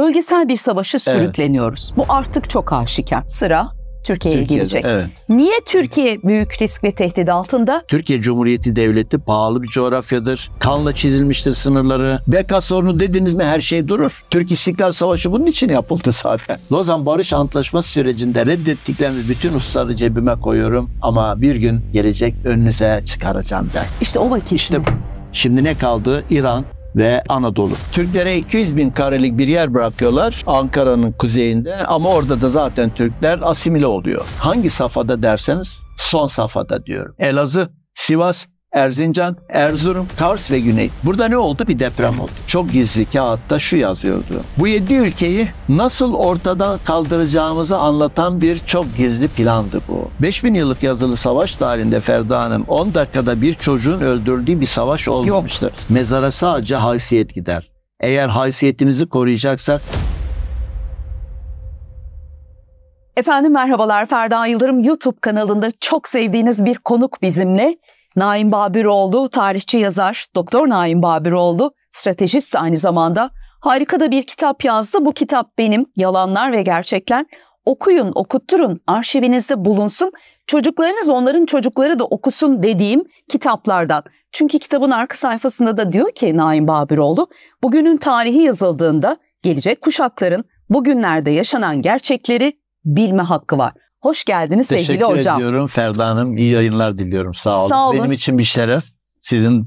bölgesel bir savaşa sürükleniyoruz. Evet. Bu artık çok aşikar. Sıra Türkiye'ye gelecek. Evet. Niye Türkiye büyük risk ve tehdit altında? Türkiye Cumhuriyeti Devleti pahalı bir coğrafyadır. Kanla çizilmiştir sınırları. Beka sorunu dediniz mi her şey durur. Türk İstiklal Savaşı bunun için yapıldı zaten. Lozan Barış Antlaşması sürecinde reddettiklerimiz bütün hususları cebime koyuyorum ama bir gün gelecek önünüze çıkaracağım ben. İşte o vakit. İşte şimdi ne kaldı? İran, ve Anadolu. Türklere 200 bin karelik bir yer bırakıyorlar Ankara'nın kuzeyinde ama orada da zaten Türkler asimile oluyor. Hangi safhada derseniz son safhada diyorum. Elazığ, Sivas, Erzincan, Erzurum, Kars ve Güney. Burada ne oldu? Bir deprem oldu. Çok gizli kağıtta şu yazıyordu. Bu yedi ülkeyi nasıl ortada kaldıracağımızı anlatan bir çok gizli plandı bu. 5000 yıllık yazılı savaş tarihinde Ferda Hanım 10 dakikada bir çocuğun öldürdüğü bir savaş olmamıştır. Yok. Mezara sadece haysiyet gider. Eğer haysiyetimizi koruyacaksak Efendim merhabalar Ferda Yıldırım YouTube kanalında çok sevdiğiniz bir konuk bizimle. Naim Babiroğlu, tarihçi yazar, Doktor Naim Babiroğlu, stratejist aynı zamanda. Harika da bir kitap yazdı. Bu kitap benim, Yalanlar ve Gerçekler. Okuyun, okutturun, arşivinizde bulunsun. Çocuklarınız onların çocukları da okusun dediğim kitaplardan. Çünkü kitabın arka sayfasında da diyor ki Naim Babiroğlu, bugünün tarihi yazıldığında gelecek kuşakların bugünlerde yaşanan gerçekleri bilme hakkı var. Hoş geldiniz Teşekkür sevgili hocam. Teşekkür ediyorum Ferda Hanım. İyi yayınlar diliyorum. Sağ olun. Sağ olun. Benim için bir şeref. Sizin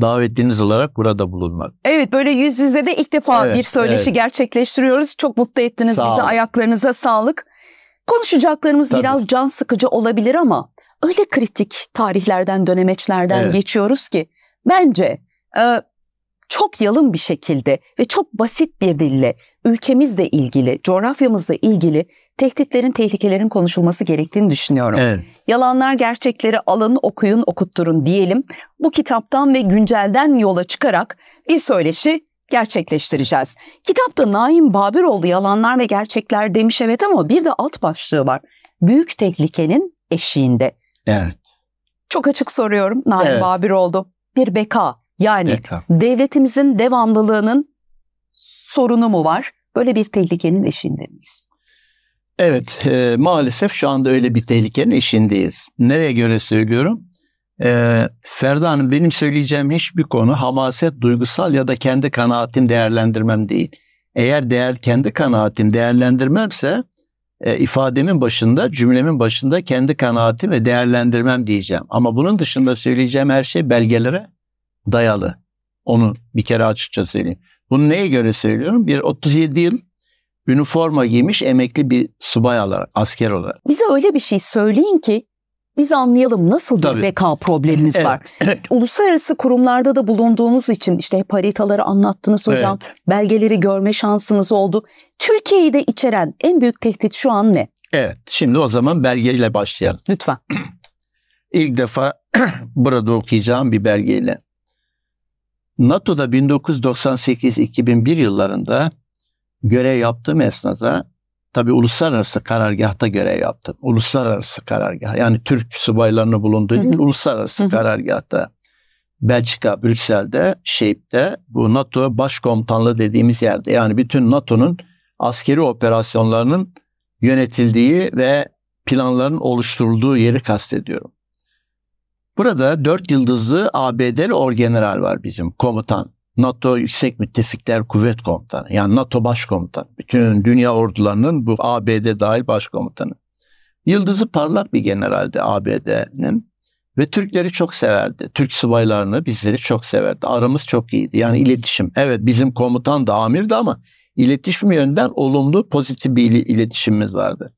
davetiniz olarak burada bulunmak. Evet böyle yüz yüze de ilk defa evet, bir söyleşi evet. gerçekleştiriyoruz. Çok mutlu ettiniz Sağ bizi. Olun. Ayaklarınıza sağlık. Konuşacaklarımız Tabii. biraz can sıkıcı olabilir ama öyle kritik tarihlerden, dönemeçlerden evet. geçiyoruz ki bence e, çok yalın bir şekilde ve çok basit bir dille ülkemizle ilgili, coğrafyamızla ilgili tehditlerin, tehlikelerin konuşulması gerektiğini düşünüyorum. Evet. Yalanlar gerçekleri alın, okuyun, okutturun diyelim. Bu kitaptan ve güncelden yola çıkarak bir söyleşi gerçekleştireceğiz. Kitapta Naim Babiroğlu yalanlar ve gerçekler demiş evet ama bir de alt başlığı var. Büyük tehlikenin eşiğinde. Evet. Çok açık soruyorum Naim evet. Babiroğlu. Bir beka, yani devletimizin devamlılığının sorunu mu var? Böyle bir tehlikenin eşiğinde miyiz? Evet, e, maalesef şu anda öyle bir tehlikenin eşindeyiz. Nereye göre söylüyorum? E, Ferda Hanım, benim söyleyeceğim hiçbir konu hamaset, duygusal ya da kendi kanaatim, değerlendirmem değil. Eğer değer kendi kanaatim, değerlendirmemse e, ifademin başında, cümlemin başında kendi kanaatim ve değerlendirmem diyeceğim. Ama bunun dışında söyleyeceğim her şey belgelere dayalı. Onu bir kere açıkça söyleyeyim. Bunu neye göre söylüyorum? Bir 37 yıl üniforma giymiş emekli bir subay olarak, asker olarak. Bize öyle bir şey söyleyin ki biz anlayalım nasıl bir beka problemimiz evet, var. Evet. Uluslararası kurumlarda da bulunduğumuz için işte hep haritaları anlattınız hocam. Evet. Belgeleri görme şansınız oldu. Türkiye'yi de içeren en büyük tehdit şu an ne? Evet şimdi o zaman belgeyle başlayalım. Lütfen. İlk defa burada okuyacağım bir belgeyle. NATO'da 1998-2001 yıllarında görev yaptığım esnada tabi uluslararası karargahta görev yaptım. Uluslararası karargah yani Türk subaylarının bulunduğu Değil, uluslararası hı karargahta Belçika, Brüksel'de, Şeyp'te bu NATO başkomutanlığı dediğimiz yerde yani bütün NATO'nun askeri operasyonlarının yönetildiği ve planların oluşturulduğu yeri kastediyorum. Burada dört yıldızlı ABD'li orgeneral var bizim komutan. NATO Yüksek Müttefikler Kuvvet Komutanı yani NATO Başkomutanı. Bütün dünya ordularının bu ABD dahil başkomutanı. Yıldızı parlak bir generaldi ABD'nin ve Türkleri çok severdi. Türk subaylarını bizleri çok severdi. Aramız çok iyiydi. Yani iletişim. Evet bizim komutan da amirdi ama iletişim yönden olumlu pozitif bir iletişimimiz vardı.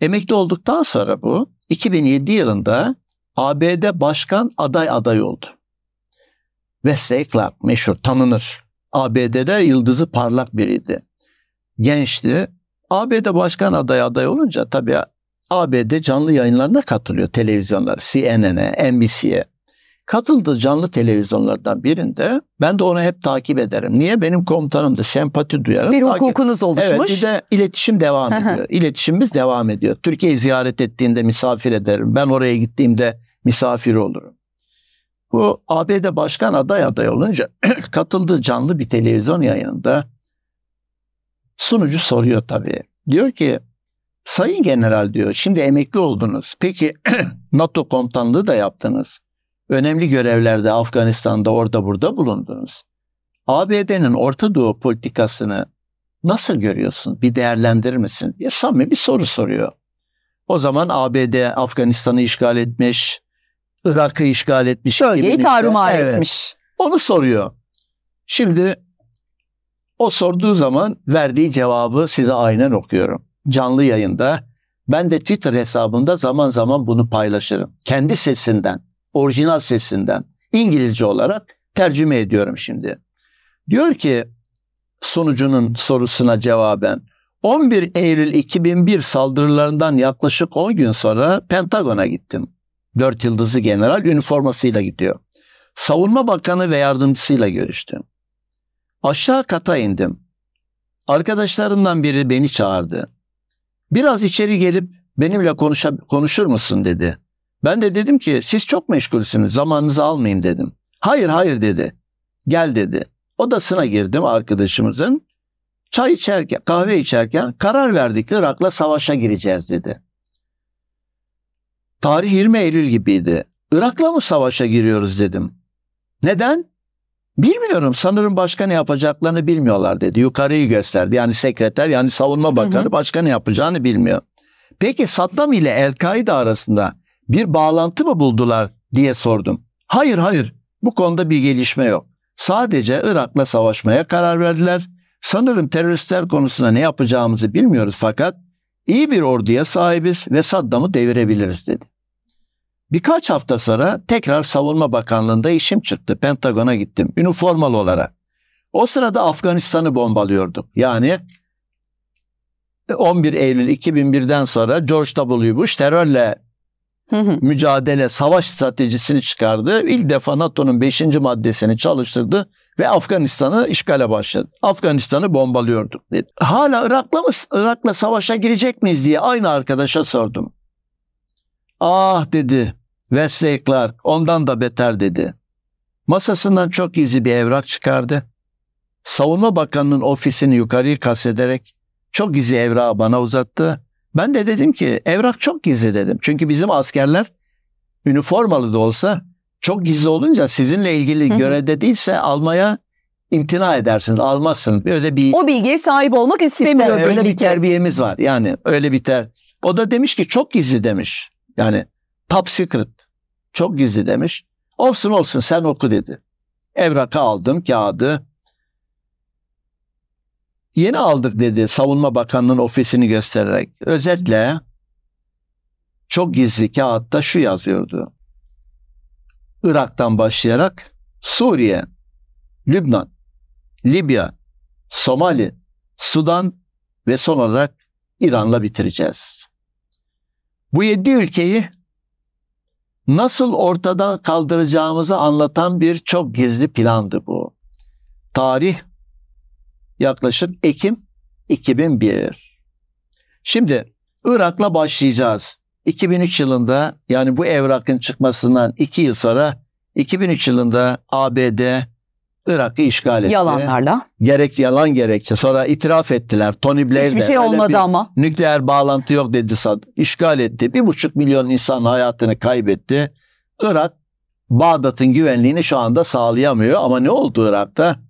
Emekli olduktan sonra bu 2007 yılında ABD başkan aday aday oldu. Wesley Clark meşhur tanınır. ABD'de yıldızı parlak biriydi. Gençti. ABD başkan aday aday olunca tabii ABD canlı yayınlarına katılıyor televizyonlar. CNN'e, NBC'ye. Katıldı canlı televizyonlardan birinde. Ben de onu hep takip ederim. Niye? Benim komutanım da sempati duyarım. Bir takip. hukukunuz oluşmuş. Evet, bir de iletişim devam ediyor. İletişimimiz devam ediyor. Türkiye'yi ziyaret ettiğinde misafir ederim. Ben oraya gittiğimde misafiri olurum. Bu ABD başkan aday aday olunca katıldığı canlı bir televizyon yayında sunucu soruyor tabii. Diyor ki Sayın General diyor şimdi emekli oldunuz. Peki NATO komutanlığı da yaptınız. Önemli görevlerde Afganistan'da orada burada bulundunuz. ABD'nin Orta Doğu politikasını nasıl görüyorsun? Bir değerlendirir misin? diye samimi bir soru soruyor. O zaman ABD Afganistan'ı işgal etmiş, Irak'ı işgal etmiş. Bölgeyi tarumar evet. etmiş. Onu soruyor. Şimdi o sorduğu zaman verdiği cevabı size aynen okuyorum. Canlı yayında. Ben de Twitter hesabımda zaman zaman bunu paylaşırım. Kendi sesinden, orijinal sesinden İngilizce olarak tercüme ediyorum şimdi. Diyor ki sonucunun sorusuna cevaben 11 Eylül 2001 saldırılarından yaklaşık 10 gün sonra Pentagon'a gittim. Dört yıldızlı general üniformasıyla gidiyor. Savunma Bakanı ve yardımcısıyla görüştüm. Aşağı kata indim. Arkadaşlarımdan biri beni çağırdı. Biraz içeri gelip benimle konuşa, konuşur musun dedi. Ben de dedim ki siz çok meşgulsünüz zamanınızı almayayım dedim. Hayır hayır dedi. Gel dedi. Odasına girdim arkadaşımızın. Çay içerken, kahve içerken karar verdik Irak'la savaşa gireceğiz dedi. Tarih 20 Eylül gibiydi. Irak'la mı savaşa giriyoruz dedim. Neden? Bilmiyorum sanırım başka ne yapacaklarını bilmiyorlar dedi. Yukarıyı gösterdi. Yani sekreter yani savunma bakanı hı başka ne yapacağını bilmiyor. Peki Saddam ile El-Kaide arasında bir bağlantı mı buldular diye sordum. Hayır hayır bu konuda bir gelişme yok. Sadece Irak'la savaşmaya karar verdiler. Sanırım teröristler konusunda ne yapacağımızı bilmiyoruz fakat İyi bir orduya sahibiz ve Saddam'ı devirebiliriz dedi. Birkaç hafta sonra tekrar Savunma Bakanlığı'nda işim çıktı. Pentagon'a gittim üniformalı olarak. O sırada Afganistan'ı bombalıyordum. Yani 11 e, Eylül 2001'den sonra George W. Bush terörle mücadele, savaş stratejisini çıkardı. İlk defa NATO'nun 5. maddesini çalıştırdı ve Afganistan'ı işgale başladı. Afganistan'ı bombalıyordu. Dedi. Hala Irak'la mı Irak'la savaşa girecek miyiz diye aynı arkadaşa sordum. Ah dedi Wesley Clark ondan da beter dedi. Masasından çok gizli bir evrak çıkardı. Savunma Bakanı'nın ofisini yukarıyı kastederek çok gizli evrağı bana uzattı ben de dedim ki evrak çok gizli dedim. Çünkü bizim askerler üniformalı da olsa çok gizli olunca sizinle ilgili görevde değilse almaya imtina edersiniz, almazsın. Öyle bir O bilgiye sahip olmak istemiyor öyle, öyle bir terbiyemiz var. Yani öyle bir ter. O da demiş ki çok gizli demiş. Yani top secret. Çok gizli demiş. Olsun olsun sen oku dedi. Evraka aldım kağıdı. Yeni aldık dedi Savunma Bakanlığı'nın ofisini göstererek. Özetle çok gizli kağıtta şu yazıyordu. Irak'tan başlayarak Suriye, Lübnan, Libya, Somali, Sudan ve son olarak İran'la bitireceğiz. Bu yedi ülkeyi nasıl ortadan kaldıracağımızı anlatan bir çok gizli plandı bu. Tarih Yaklaşık Ekim 2001. Şimdi Irak'la başlayacağız. 2003 yılında yani bu evrakın çıkmasından 2 yıl sonra 2003 yılında ABD Irak'ı işgal etti. Yalanlarla. Gerek yalan gerekçe. Sonra itiraf ettiler. Tony Blair Hiçbir şey olmadı ama. Nükleer bağlantı yok dedi. Sad. İşgal etti. Bir buçuk milyon insan hayatını kaybetti. Irak Bağdat'ın güvenliğini şu anda sağlayamıyor. Ama ne oldu Irak'ta?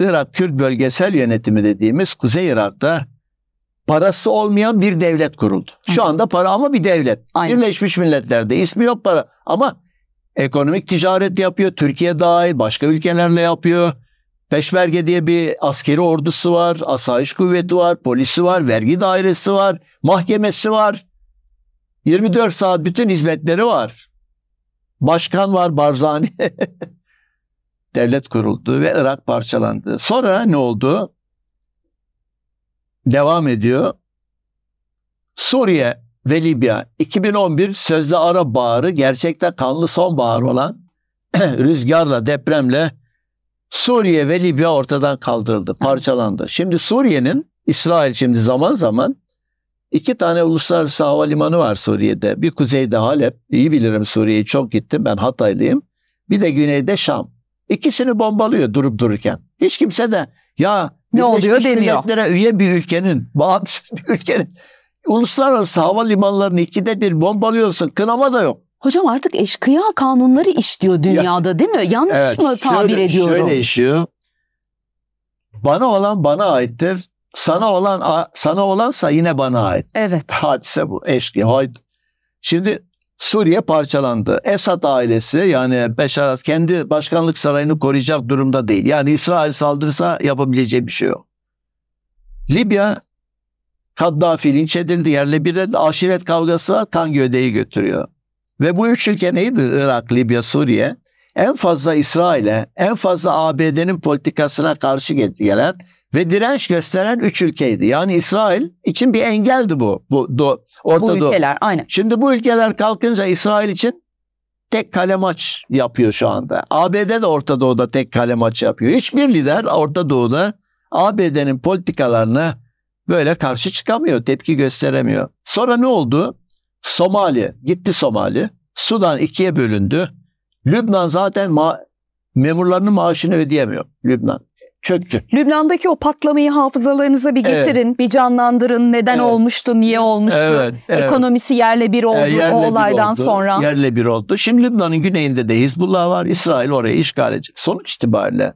Irak Kürt bölgesel yönetimi dediğimiz Kuzey Irak'ta parası olmayan bir devlet kuruldu. Şu anda para ama bir devlet. Aynen. Birleşmiş Milletler'de ismi yok para ama ekonomik ticaret yapıyor. Türkiye dahil başka ülkelerle yapıyor. Peşmerge diye bir askeri ordusu var, asayiş kuvveti var, polisi var, vergi dairesi var, mahkemesi var. 24 saat bütün hizmetleri var. Başkan var Barzani. devlet kuruldu ve Irak parçalandı. Sonra ne oldu? Devam ediyor. Suriye ve Libya 2011 sözde ara baharı gerçekte kanlı son sonbahar olan rüzgarla depremle Suriye ve Libya ortadan kaldırıldı, parçalandı. Şimdi Suriye'nin İsrail şimdi zaman zaman iki tane uluslararası havalimanı var Suriye'de. Bir kuzeyde Halep, iyi bilirim Suriye'yi çok gittim ben Hataylıyım. Bir de güneyde Şam. İkisini bombalıyor durup dururken. Hiç kimse de ya ne oluyor demiyor. üye bir ülkenin, bağımsız bir ülkenin uluslararası havalimanlarını ikide bir bombalıyorsun. Kınama da yok. Hocam artık eşkıya kanunları işliyor dünyada ya, değil mi? Yanlış evet, mı tabir şöyle, ediyorum? Şöyle işiyor. Bana olan bana aittir. Sana olan sana olansa yine bana ait. Evet. Hadise bu eşkıya. Şimdi Suriye parçalandı. Esad ailesi yani Beşar kendi başkanlık sarayını koruyacak durumda değil. Yani İsrail saldırsa yapabileceği bir şey yok. Libya Kaddafi linç edildi, yerle bir edildi. Aşiret kavgası kan gödeyi götürüyor. Ve bu üç ülke neydi? Irak, Libya, Suriye. En fazla İsrail'e, en fazla ABD'nin politikasına karşı gelen ve direnç gösteren üç ülkeydi. Yani İsrail için bir engeldi bu. Bu do, Orta Bu ülkeler Doğu. aynen. Şimdi bu ülkeler kalkınca İsrail için tek kale maç yapıyor şu anda. ABD de Orta Doğu'da tek kale maç yapıyor. Hiçbir lider Orta Doğu'da ABD'nin politikalarına böyle karşı çıkamıyor, tepki gösteremiyor. Sonra ne oldu? Somali, gitti Somali. Sudan ikiye bölündü. Lübnan zaten ma memurlarının maaşını ödeyemiyor Lübnan çöktü. Lübnan'daki o patlamayı hafızalarınıza bir getirin, evet. bir canlandırın. Neden evet. olmuştu, niye olmuştu? Evet, evet. Ekonomisi yerle bir oldu e, yerle o olaydan bir oldu, sonra. Yerle bir oldu. Şimdi Lübnan'ın güneyinde de Hizbullah var. İsrail orayı işgal edecek. Sonuç itibariyle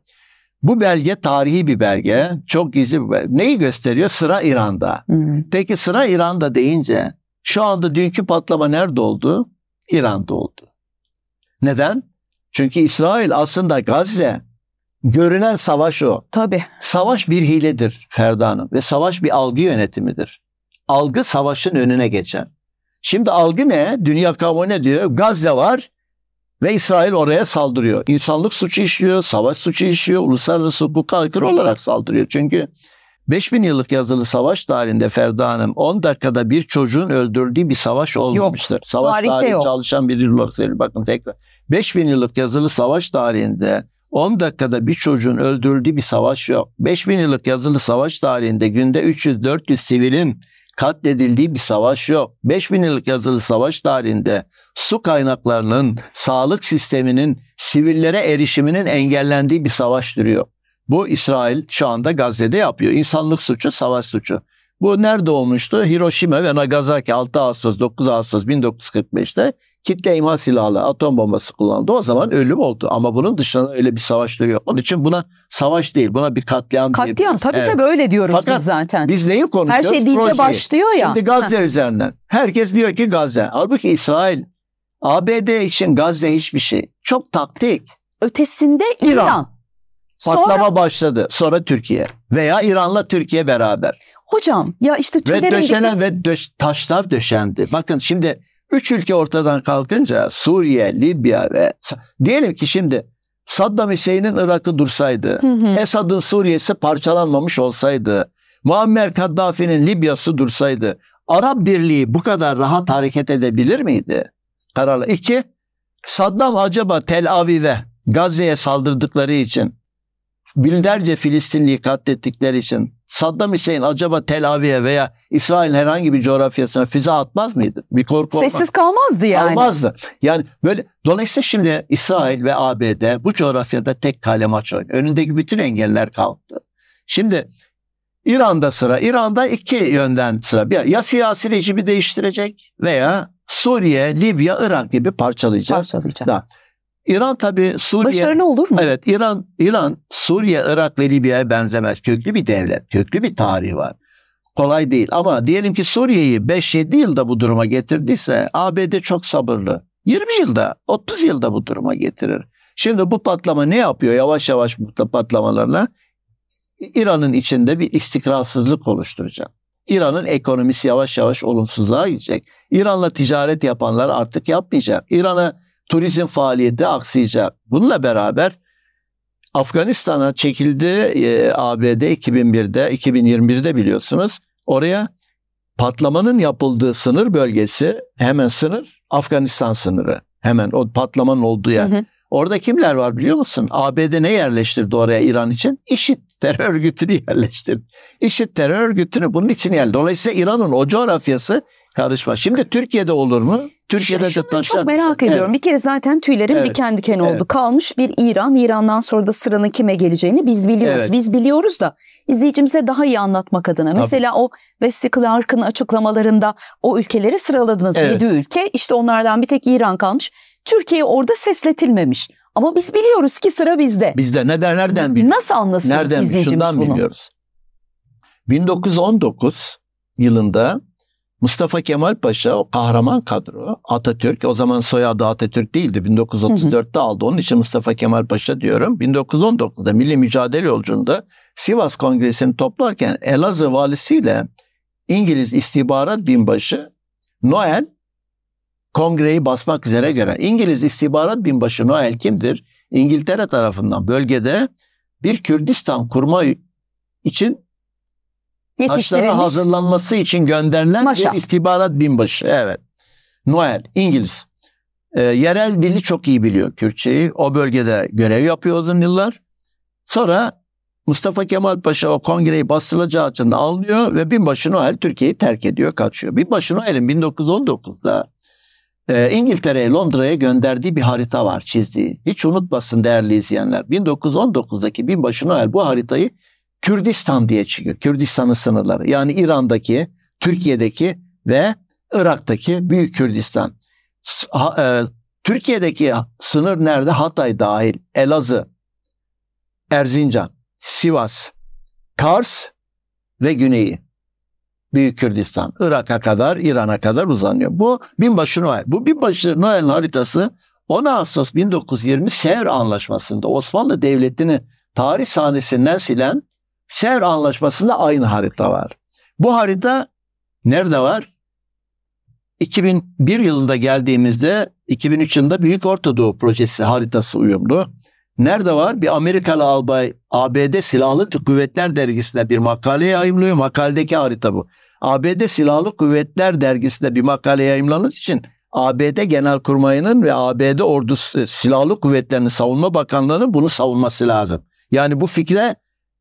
bu belge tarihi bir belge. Çok gizli bir belge. Neyi gösteriyor? Sıra İran'da. Hmm. Peki sıra İran'da deyince şu anda dünkü patlama nerede oldu? İran'da oldu. Neden? Çünkü İsrail aslında Gazze Görünen savaş o. Tabii. Savaş bir hiledir Ferda Hanım ve savaş bir algı yönetimidir. Algı savaşın önüne geçen. Şimdi algı ne? Dünya kamuoyu ne diyor? Gazze var ve İsrail oraya saldırıyor. İnsanlık suçu işliyor, savaş suçu işliyor, uluslararası hukuka aykırı olarak saldırıyor. Çünkü 5000 yıllık yazılı savaş tarihinde Ferda Hanım 10 dakikada bir çocuğun öldürdüğü bir savaş olmamıştır. Yok, savaş tarihi yok. çalışan bir yıl olarak Bakın tekrar. 5000 yıllık yazılı savaş tarihinde 10 dakikada bir çocuğun öldürüldüğü bir savaş yok. 5000 yıllık yazılı savaş tarihinde günde 300-400 sivilin katledildiği bir savaş yok. 5000 yıllık yazılı savaş tarihinde su kaynaklarının, sağlık sisteminin, sivillere erişiminin engellendiği bir savaş duruyor. Bu İsrail şu anda Gazze'de yapıyor. İnsanlık suçu, savaş suçu. Bu nerede olmuştu? Hiroşima ve Nagasaki 6 Ağustos 9 Ağustos 1945'te kitle imha silahlı atom bombası kullandı. O zaman ölüm oldu ama bunun dışında öyle bir savaş türü Onun için buna savaş değil buna bir katliam diyoruz. Katliam tabii evet. tabii öyle diyoruz Fakat biz zaten. Biz neyi konuşuyoruz? Her şey deyince başlıyor ya. Şimdi Gazze ha. üzerinden. Herkes diyor ki Gazze. Halbuki İsrail ABD için Gazze hiçbir şey. Çok taktik. Ötesinde İran. İran. Patlama Sonra... başladı. Sonra Türkiye veya İran'la Türkiye beraber. Hocam ya işte Ve döşenen ve döş, taşlar döşendi. Bakın şimdi üç ülke ortadan kalkınca Suriye, Libya ve diyelim ki şimdi Saddam Hüseyin'in Irak'ı dursaydı, hı hı. Esad'ın Suriye'si parçalanmamış olsaydı, Muammer Kaddafi'nin Libya'sı dursaydı, Arap Birliği bu kadar rahat hareket edebilir miydi? Kararlı. İki, Saddam acaba Tel Aviv'e, Gazze'ye saldırdıkları için, binlerce Filistinliyi katlettikleri için Saddam Hüseyin acaba Tel Aviv'e veya İsrail'in herhangi bir coğrafyasına füze atmaz mıydı? Bir korku olmaz. Sessiz kalmazdı yani. Kalmazdı. Yani böyle dolayısıyla şimdi İsrail ve ABD bu coğrafyada tek kale maç oynuyor. Önündeki bütün engeller kalktı. Şimdi İran'da sıra. İran'da iki yönden sıra. Bir, ya siyasi rejimi değiştirecek veya Suriye, Libya, Irak gibi parçalayacak. Parçalayacak. Da. İran tabi Suriye... Başarılı olur mu? Evet İran, İran Suriye, Irak ve Libya'ya benzemez. Köklü bir devlet, köklü bir tarihi var. Kolay değil ama diyelim ki Suriye'yi 5-7 yılda bu duruma getirdiyse ABD çok sabırlı. 20 yılda, 30 yılda bu duruma getirir. Şimdi bu patlama ne yapıyor yavaş yavaş bu patlamalarla? İran'ın içinde bir istikrarsızlık oluşturacak. İran'ın ekonomisi yavaş yavaş olumsuzluğa gidecek. İran'la ticaret yapanlar artık yapmayacak. İran'a turizm faaliyeti aksayacak. Bununla beraber Afganistan'a çekildi e, ABD 2001'de, 2021'de biliyorsunuz. Oraya patlamanın yapıldığı sınır bölgesi hemen sınır Afganistan sınırı. Hemen o patlamanın olduğu yer. Hı hı. Orada kimler var biliyor musun? ABD ne yerleştirdi oraya İran için? İşit terör örgütünü yerleştirdi. İşit terör örgütünü bunun için yer. Dolayısıyla İran'ın o coğrafyası karışma. Şimdi Türkiye'de olur mu? Türkiye'de Şunu cıtlaşan... çok merak ediyorum. Evet. Bir kere zaten tüylerim evet. diken diken oldu. Evet. Kalmış bir İran. İran'dan sonra da sıranın kime geleceğini biz biliyoruz. Evet. Biz biliyoruz da izleyicimize daha iyi anlatmak adına. Tabii. Mesela o Wesley Clark'ın açıklamalarında o ülkeleri sıraladınız. Evet. 7 ülke. İşte onlardan bir tek İran kalmış. Türkiye orada sesletilmemiş. Ama biz biliyoruz ki sıra bizde. Bizde. Neden nereden biliyoruz? Nasıl anlasın nereden, izleyicimiz şundan bunu? biliyoruz. 1919 yılında Mustafa Kemal Paşa o kahraman kadro Atatürk o zaman soyadı Atatürk değildi 1934'te aldı onun için Mustafa Kemal Paşa diyorum 1919'da Milli Mücadele Yolcu'nda Sivas Kongresi'ni toplarken Elazığ valisiyle İngiliz istihbarat binbaşı Noel kongreyi basmak üzere gören İngiliz istihbarat binbaşı Noel kimdir? İngiltere tarafından bölgede bir Kürdistan kurma için Taşlara hazırlanması için gönderilen Maşa. bir istihbarat binbaşı. Evet. Noel İngiliz. E, yerel dili çok iyi biliyor Kürtçeyi. O bölgede görev yapıyor uzun yıllar. Sonra Mustafa Kemal Paşa o kongreyi bastırılacağı için alıyor ve binbaşı Noel Türkiye'yi terk ediyor, kaçıyor. Binbaşı Noel'in 1919'da e, İngiltere'ye, Londra'ya gönderdiği bir harita var çizdiği. Hiç unutmasın değerli izleyenler. 1919'daki binbaşı Noel bu haritayı Kürdistan diye çıkıyor. Kürdistan'ın sınırları. Yani İran'daki, Türkiye'deki ve Irak'taki Büyük Kürdistan. E, Türkiye'deki sınır nerede? Hatay dahil, Elazığ, Erzincan, Sivas, Kars ve Güneyi. Büyük Kürdistan, Irak'a kadar, İran'a kadar uzanıyor. Bu binbaşı Noel. Bu binbaşı Noel haritası 10 Ağustos 1920 Sevr Anlaşması'nda Osmanlı Devleti'ni tarih sahnesinden silen Sevr Anlaşması'nda aynı harita var. Bu harita nerede var? 2001 yılında geldiğimizde 2003 yılında Büyük ortadoğu Projesi haritası uyumlu. Nerede var? Bir Amerikalı albay ABD Silahlı Kuvvetler Dergisi'nde bir makale yayımlıyor. Makaledeki harita bu. ABD Silahlı Kuvvetler Dergisi'nde bir makale yayımlanması için ABD Genelkurmayı'nın ve ABD Ordusu Silahlı Kuvvetleri'nin Savunma Bakanlığı'nın bunu savunması lazım. Yani bu fikre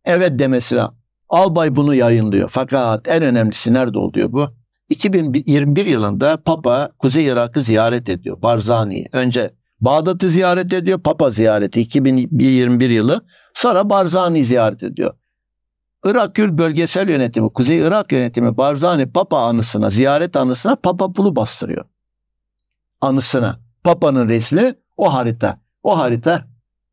evet demesine, Albay bunu yayınlıyor. Fakat en önemlisi nerede oluyor bu? 2021 yılında Papa Kuzey Irak'ı ziyaret ediyor. Barzani'yi. Önce Bağdat'ı ziyaret ediyor. Papa ziyareti 2021 yılı. Sonra Barzani ziyaret ediyor. Irak Gül Bölgesel Yönetimi, Kuzey Irak Yönetimi Barzani Papa anısına, ziyaret anısına Papa pulu bastırıyor. Anısına. Papa'nın resmi o harita. O harita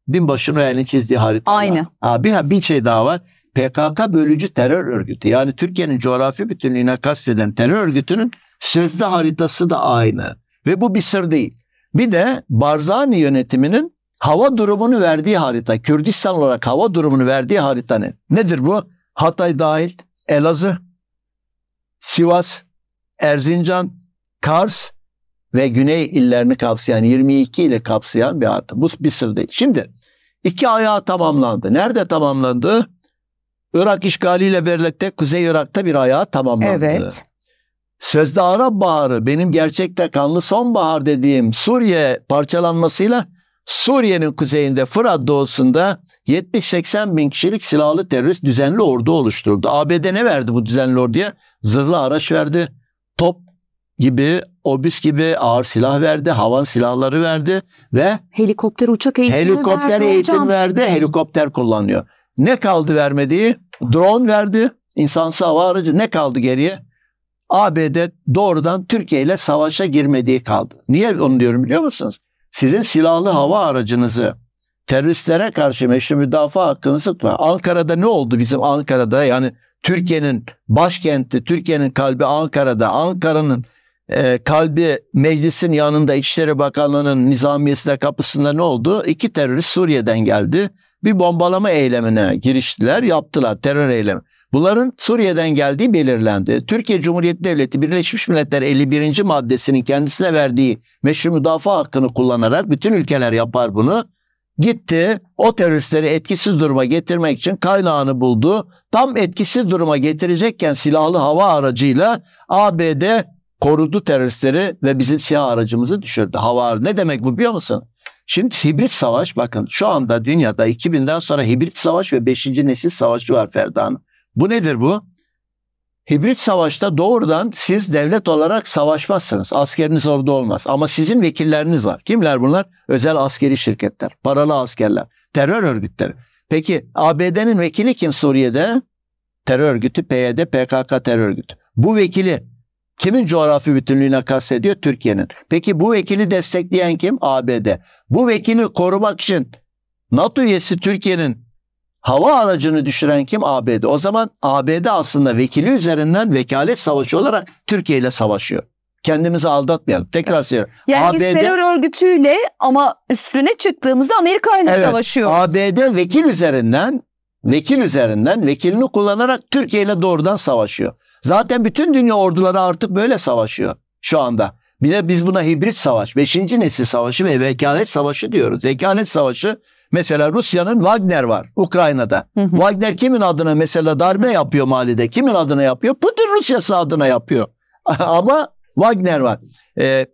binbaşının elini çizdiği harita. Aynı. Ha, bir, bir şey daha var. PKK bölücü terör örgütü. Yani Türkiye'nin coğrafi bütünlüğüne kasteden terör örgütünün sözde haritası da aynı. Ve bu bir sır değil. Bir de Barzani yönetiminin hava durumunu verdiği harita, Kürdistan olarak hava durumunu verdiği harita ne? Nedir bu? Hatay dahil, Elazığ, Sivas, Erzincan, Kars ve Güney illerini kapsayan 22 ile kapsayan bir harita. Bu bir sır değil. Şimdi İki ayağı tamamlandı. Nerede tamamlandı? Irak işgaliyle birlikte Kuzey Irak'ta bir ayağı tamamlandı. Evet. Sözde Arap Baharı benim gerçekte kanlı sonbahar dediğim Suriye parçalanmasıyla Suriye'nin kuzeyinde Fırat doğusunda 70-80 bin kişilik silahlı terörist düzenli ordu oluşturuldu. ABD ne verdi bu düzenli orduya? Zırhlı araç verdi, top gibi, obüs gibi ağır silah verdi, havan silahları verdi ve helikopter uçak eğitimi helikopter verdi eğitim verdi, helikopter kullanıyor. Ne kaldı vermediği? Drone verdi, insansız hava aracı ne kaldı geriye? ABD doğrudan Türkiye ile savaşa girmediği kaldı. Niye onu diyorum biliyor musunuz? Sizin silahlı hava aracınızı teröristlere karşı meşru müdafaa hakkını sıkma. Ankara'da ne oldu bizim Ankara'da? Yani Türkiye'nin başkenti, Türkiye'nin kalbi Ankara'da. Ankara'nın e, kalbi meclisin yanında İçişleri Bakanlığı'nın nizamiyesine kapısında ne oldu? İki terörist Suriye'den geldi. Bir bombalama eylemine giriştiler, yaptılar terör eylemi. Bunların Suriye'den geldiği belirlendi. Türkiye Cumhuriyeti Devleti Birleşmiş Milletler 51. maddesinin kendisine verdiği meşru müdafaa hakkını kullanarak bütün ülkeler yapar bunu. Gitti o teröristleri etkisiz duruma getirmek için kaynağını buldu. Tam etkisiz duruma getirecekken silahlı hava aracıyla ABD korudu teröristleri ve bizim siyah aracımızı düşürdü. Hava ne demek bu biliyor musun? Şimdi hibrit savaş bakın şu anda dünyada 2000'den sonra hibrit savaş ve 5. nesil savaşı var Ferda Hanım. Bu nedir bu? Hibrit savaşta doğrudan siz devlet olarak savaşmazsınız. Askeriniz orada olmaz. Ama sizin vekilleriniz var. Kimler bunlar? Özel askeri şirketler, paralı askerler, terör örgütleri. Peki ABD'nin vekili kim Suriye'de? Terör örgütü PYD, PKK terör örgütü. Bu vekili Kimin coğrafi bütünlüğüne kastediyor? Türkiye'nin. Peki bu vekili destekleyen kim? ABD. Bu vekili korumak için NATO üyesi Türkiye'nin hava aracını düşüren kim? ABD. O zaman ABD aslında vekili üzerinden vekalet savaşı olarak Türkiye ile savaşıyor. Kendimizi aldatmayalım. Tekrar söylüyorum. Yani ABD, biz terör örgütüyle ama üstüne çıktığımızda Amerika ile evet, savaşıyoruz. ABD vekil üzerinden vekil üzerinden vekilini kullanarak Türkiye ile doğrudan savaşıyor. Zaten bütün dünya orduları artık böyle savaşıyor şu anda. Bir de biz buna hibrit savaş, 5. nesil savaşı ve vekalet savaşı diyoruz. Vekalet savaşı mesela Rusya'nın Wagner var Ukrayna'da. Wagner kimin adına mesela darbe yapıyor Mali'de? Kimin adına yapıyor? Putin Rusya'sı adına yapıyor. Ama Wagner var. Ee,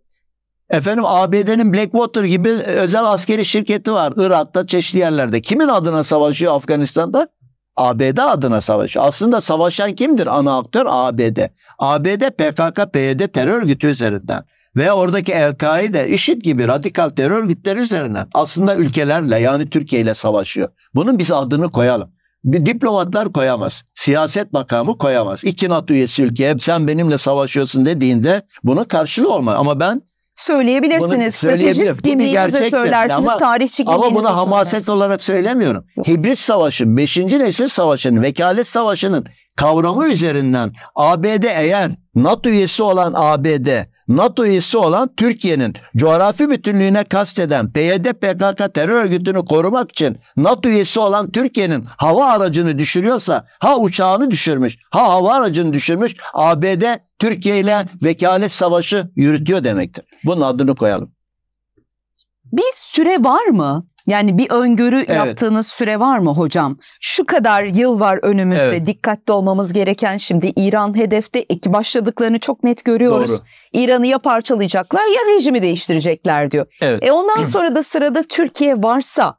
efendim ABD'nin Blackwater gibi özel askeri şirketi var Irak'ta çeşitli yerlerde. Kimin adına savaşıyor Afganistan'da? ABD adına savaşıyor. Aslında savaşan kimdir ana aktör? ABD. ABD PKK, PYD terör örgütü üzerinden ve oradaki El-Kaide, IŞİD gibi radikal terör örgütleri üzerinden aslında ülkelerle yani Türkiye ile savaşıyor. Bunun biz adını koyalım. Bir diplomatlar koyamaz. Siyaset makamı koyamaz. İki NATO üyesi ülke sen benimle savaşıyorsun dediğinde buna karşılığı olmaz. Ama ben söyleyebilirsiniz. Stratejist gibi bize söylersiniz, ama, tarihçi gibi Ama bunu hamaset söyler. olarak söylemiyorum. Hibrit savaşı, 5. nesil savaşının, vekalet savaşının kavramı üzerinden ABD eğer NATO üyesi olan ABD NATO üyesi olan Türkiye'nin coğrafi bütünlüğüne kasteden PYD PKK terör örgütünü korumak için NATO üyesi olan Türkiye'nin hava aracını düşürüyorsa ha uçağını düşürmüş ha hava aracını düşürmüş ABD Türkiye ile vekalet savaşı yürütüyor demektir. Bunun adını koyalım. Bir süre var mı? Yani bir öngörü evet. yaptığınız süre var mı hocam? Şu kadar yıl var önümüzde. Evet. Dikkatli olmamız gereken şimdi İran hedefte iki e, başladıklarını çok net görüyoruz. Doğru. İran'ı ya parçalayacaklar ya rejimi değiştirecekler diyor. Evet. E ondan sonra da sırada Türkiye varsa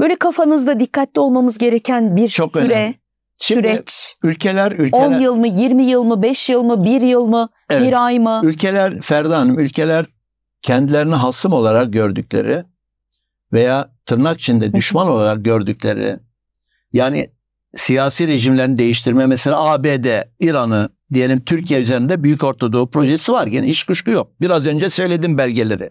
böyle kafanızda dikkatli olmamız gereken bir çok süre önemli. Şimdi süreç. Ülkeler, ülkeler 10 yıl mı, 20 yıl mı, 5 yıl mı, 1 yıl mı, evet. ay mı? Ülkeler Ferda Hanım, ülkeler kendilerini hasım olarak gördükleri veya tırnak içinde düşman olarak gördükleri yani siyasi rejimlerini değiştirme mesela ABD, İran'ı diyelim Türkiye üzerinde Büyük Orta Doğu projesi var. Yani hiç kuşku yok. Biraz önce söyledim belgeleri.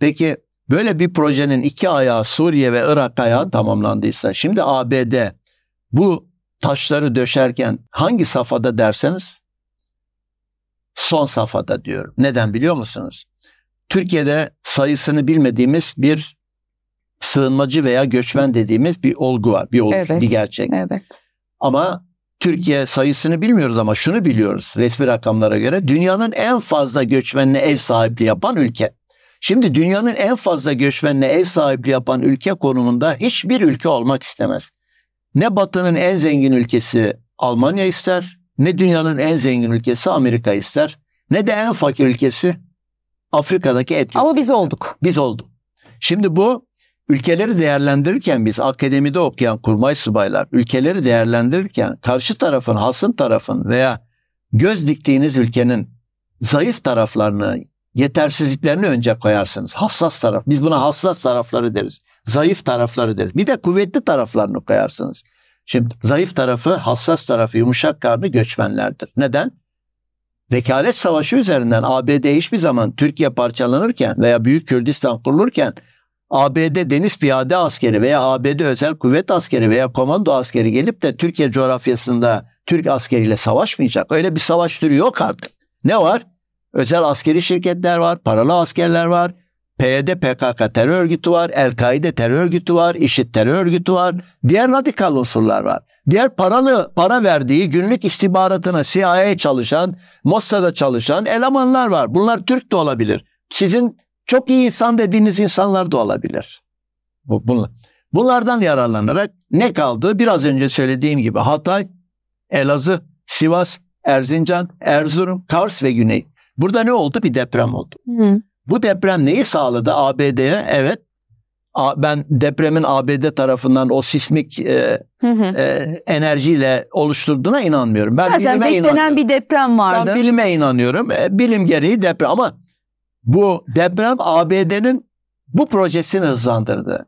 Peki böyle bir projenin iki ayağı Suriye ve Irak ayağı tamamlandıysa şimdi ABD bu taşları döşerken hangi safhada derseniz son safhada diyorum. Neden biliyor musunuz? Türkiye'de sayısını bilmediğimiz bir sığınmacı veya göçmen dediğimiz bir olgu var, bir olgu, evet, bir gerçek. Evet. Ama Türkiye sayısını bilmiyoruz ama şunu biliyoruz resmi rakamlara göre dünyanın en fazla göçmenine ev sahipliği yapan ülke. Şimdi dünyanın en fazla göçmenine ev sahipliği yapan ülke konumunda hiçbir ülke olmak istemez. Ne Batı'nın en zengin ülkesi Almanya ister, ne dünyanın en zengin ülkesi Amerika ister, ne de en fakir ülkesi Afrika'daki et Ama biz olduk. Biz olduk. Şimdi bu ülkeleri değerlendirirken biz akademide okuyan kurmay subaylar ülkeleri değerlendirirken karşı tarafın, hasım tarafın veya göz diktiğiniz ülkenin zayıf taraflarını, yetersizliklerini önce koyarsınız. Hassas taraf. Biz buna hassas tarafları deriz. Zayıf tarafları deriz. Bir de kuvvetli taraflarını koyarsınız. Şimdi zayıf tarafı, hassas tarafı, yumuşak karnı göçmenlerdir. Neden? vekalet savaşı üzerinden ABD hiçbir zaman Türkiye parçalanırken veya Büyük Kürdistan kurulurken ABD deniz piyade askeri veya ABD özel kuvvet askeri veya komando askeri gelip de Türkiye coğrafyasında Türk askeriyle savaşmayacak. Öyle bir savaş türü yok artık. Ne var? Özel askeri şirketler var, paralı askerler var, PYD PKK terör örgütü var, El-Kaide terör örgütü var, IŞİD terör örgütü var, diğer radikal unsurlar var. Diğer paralı para verdiği günlük istihbaratına CIA çalışan, Mossad'a çalışan elemanlar var. Bunlar Türk de olabilir. Sizin çok iyi insan dediğiniz insanlar da olabilir. Bunlar. Bunlardan yararlanarak ne kaldı? Biraz önce söylediğim gibi Hatay, Elazığ, Sivas, Erzincan, Erzurum, Kars ve Güney. Burada ne oldu? Bir deprem oldu. Hı. Bu deprem neyi sağladı ABD'ye? Evet ben depremin ABD tarafından o sismik e, E, enerjiyle oluşturduğuna inanmıyorum. Ben Zaten beklenen bir deprem vardı. Ben bilime inanıyorum. E, bilim gereği deprem ama bu deprem ABD'nin bu projesini hızlandırdı.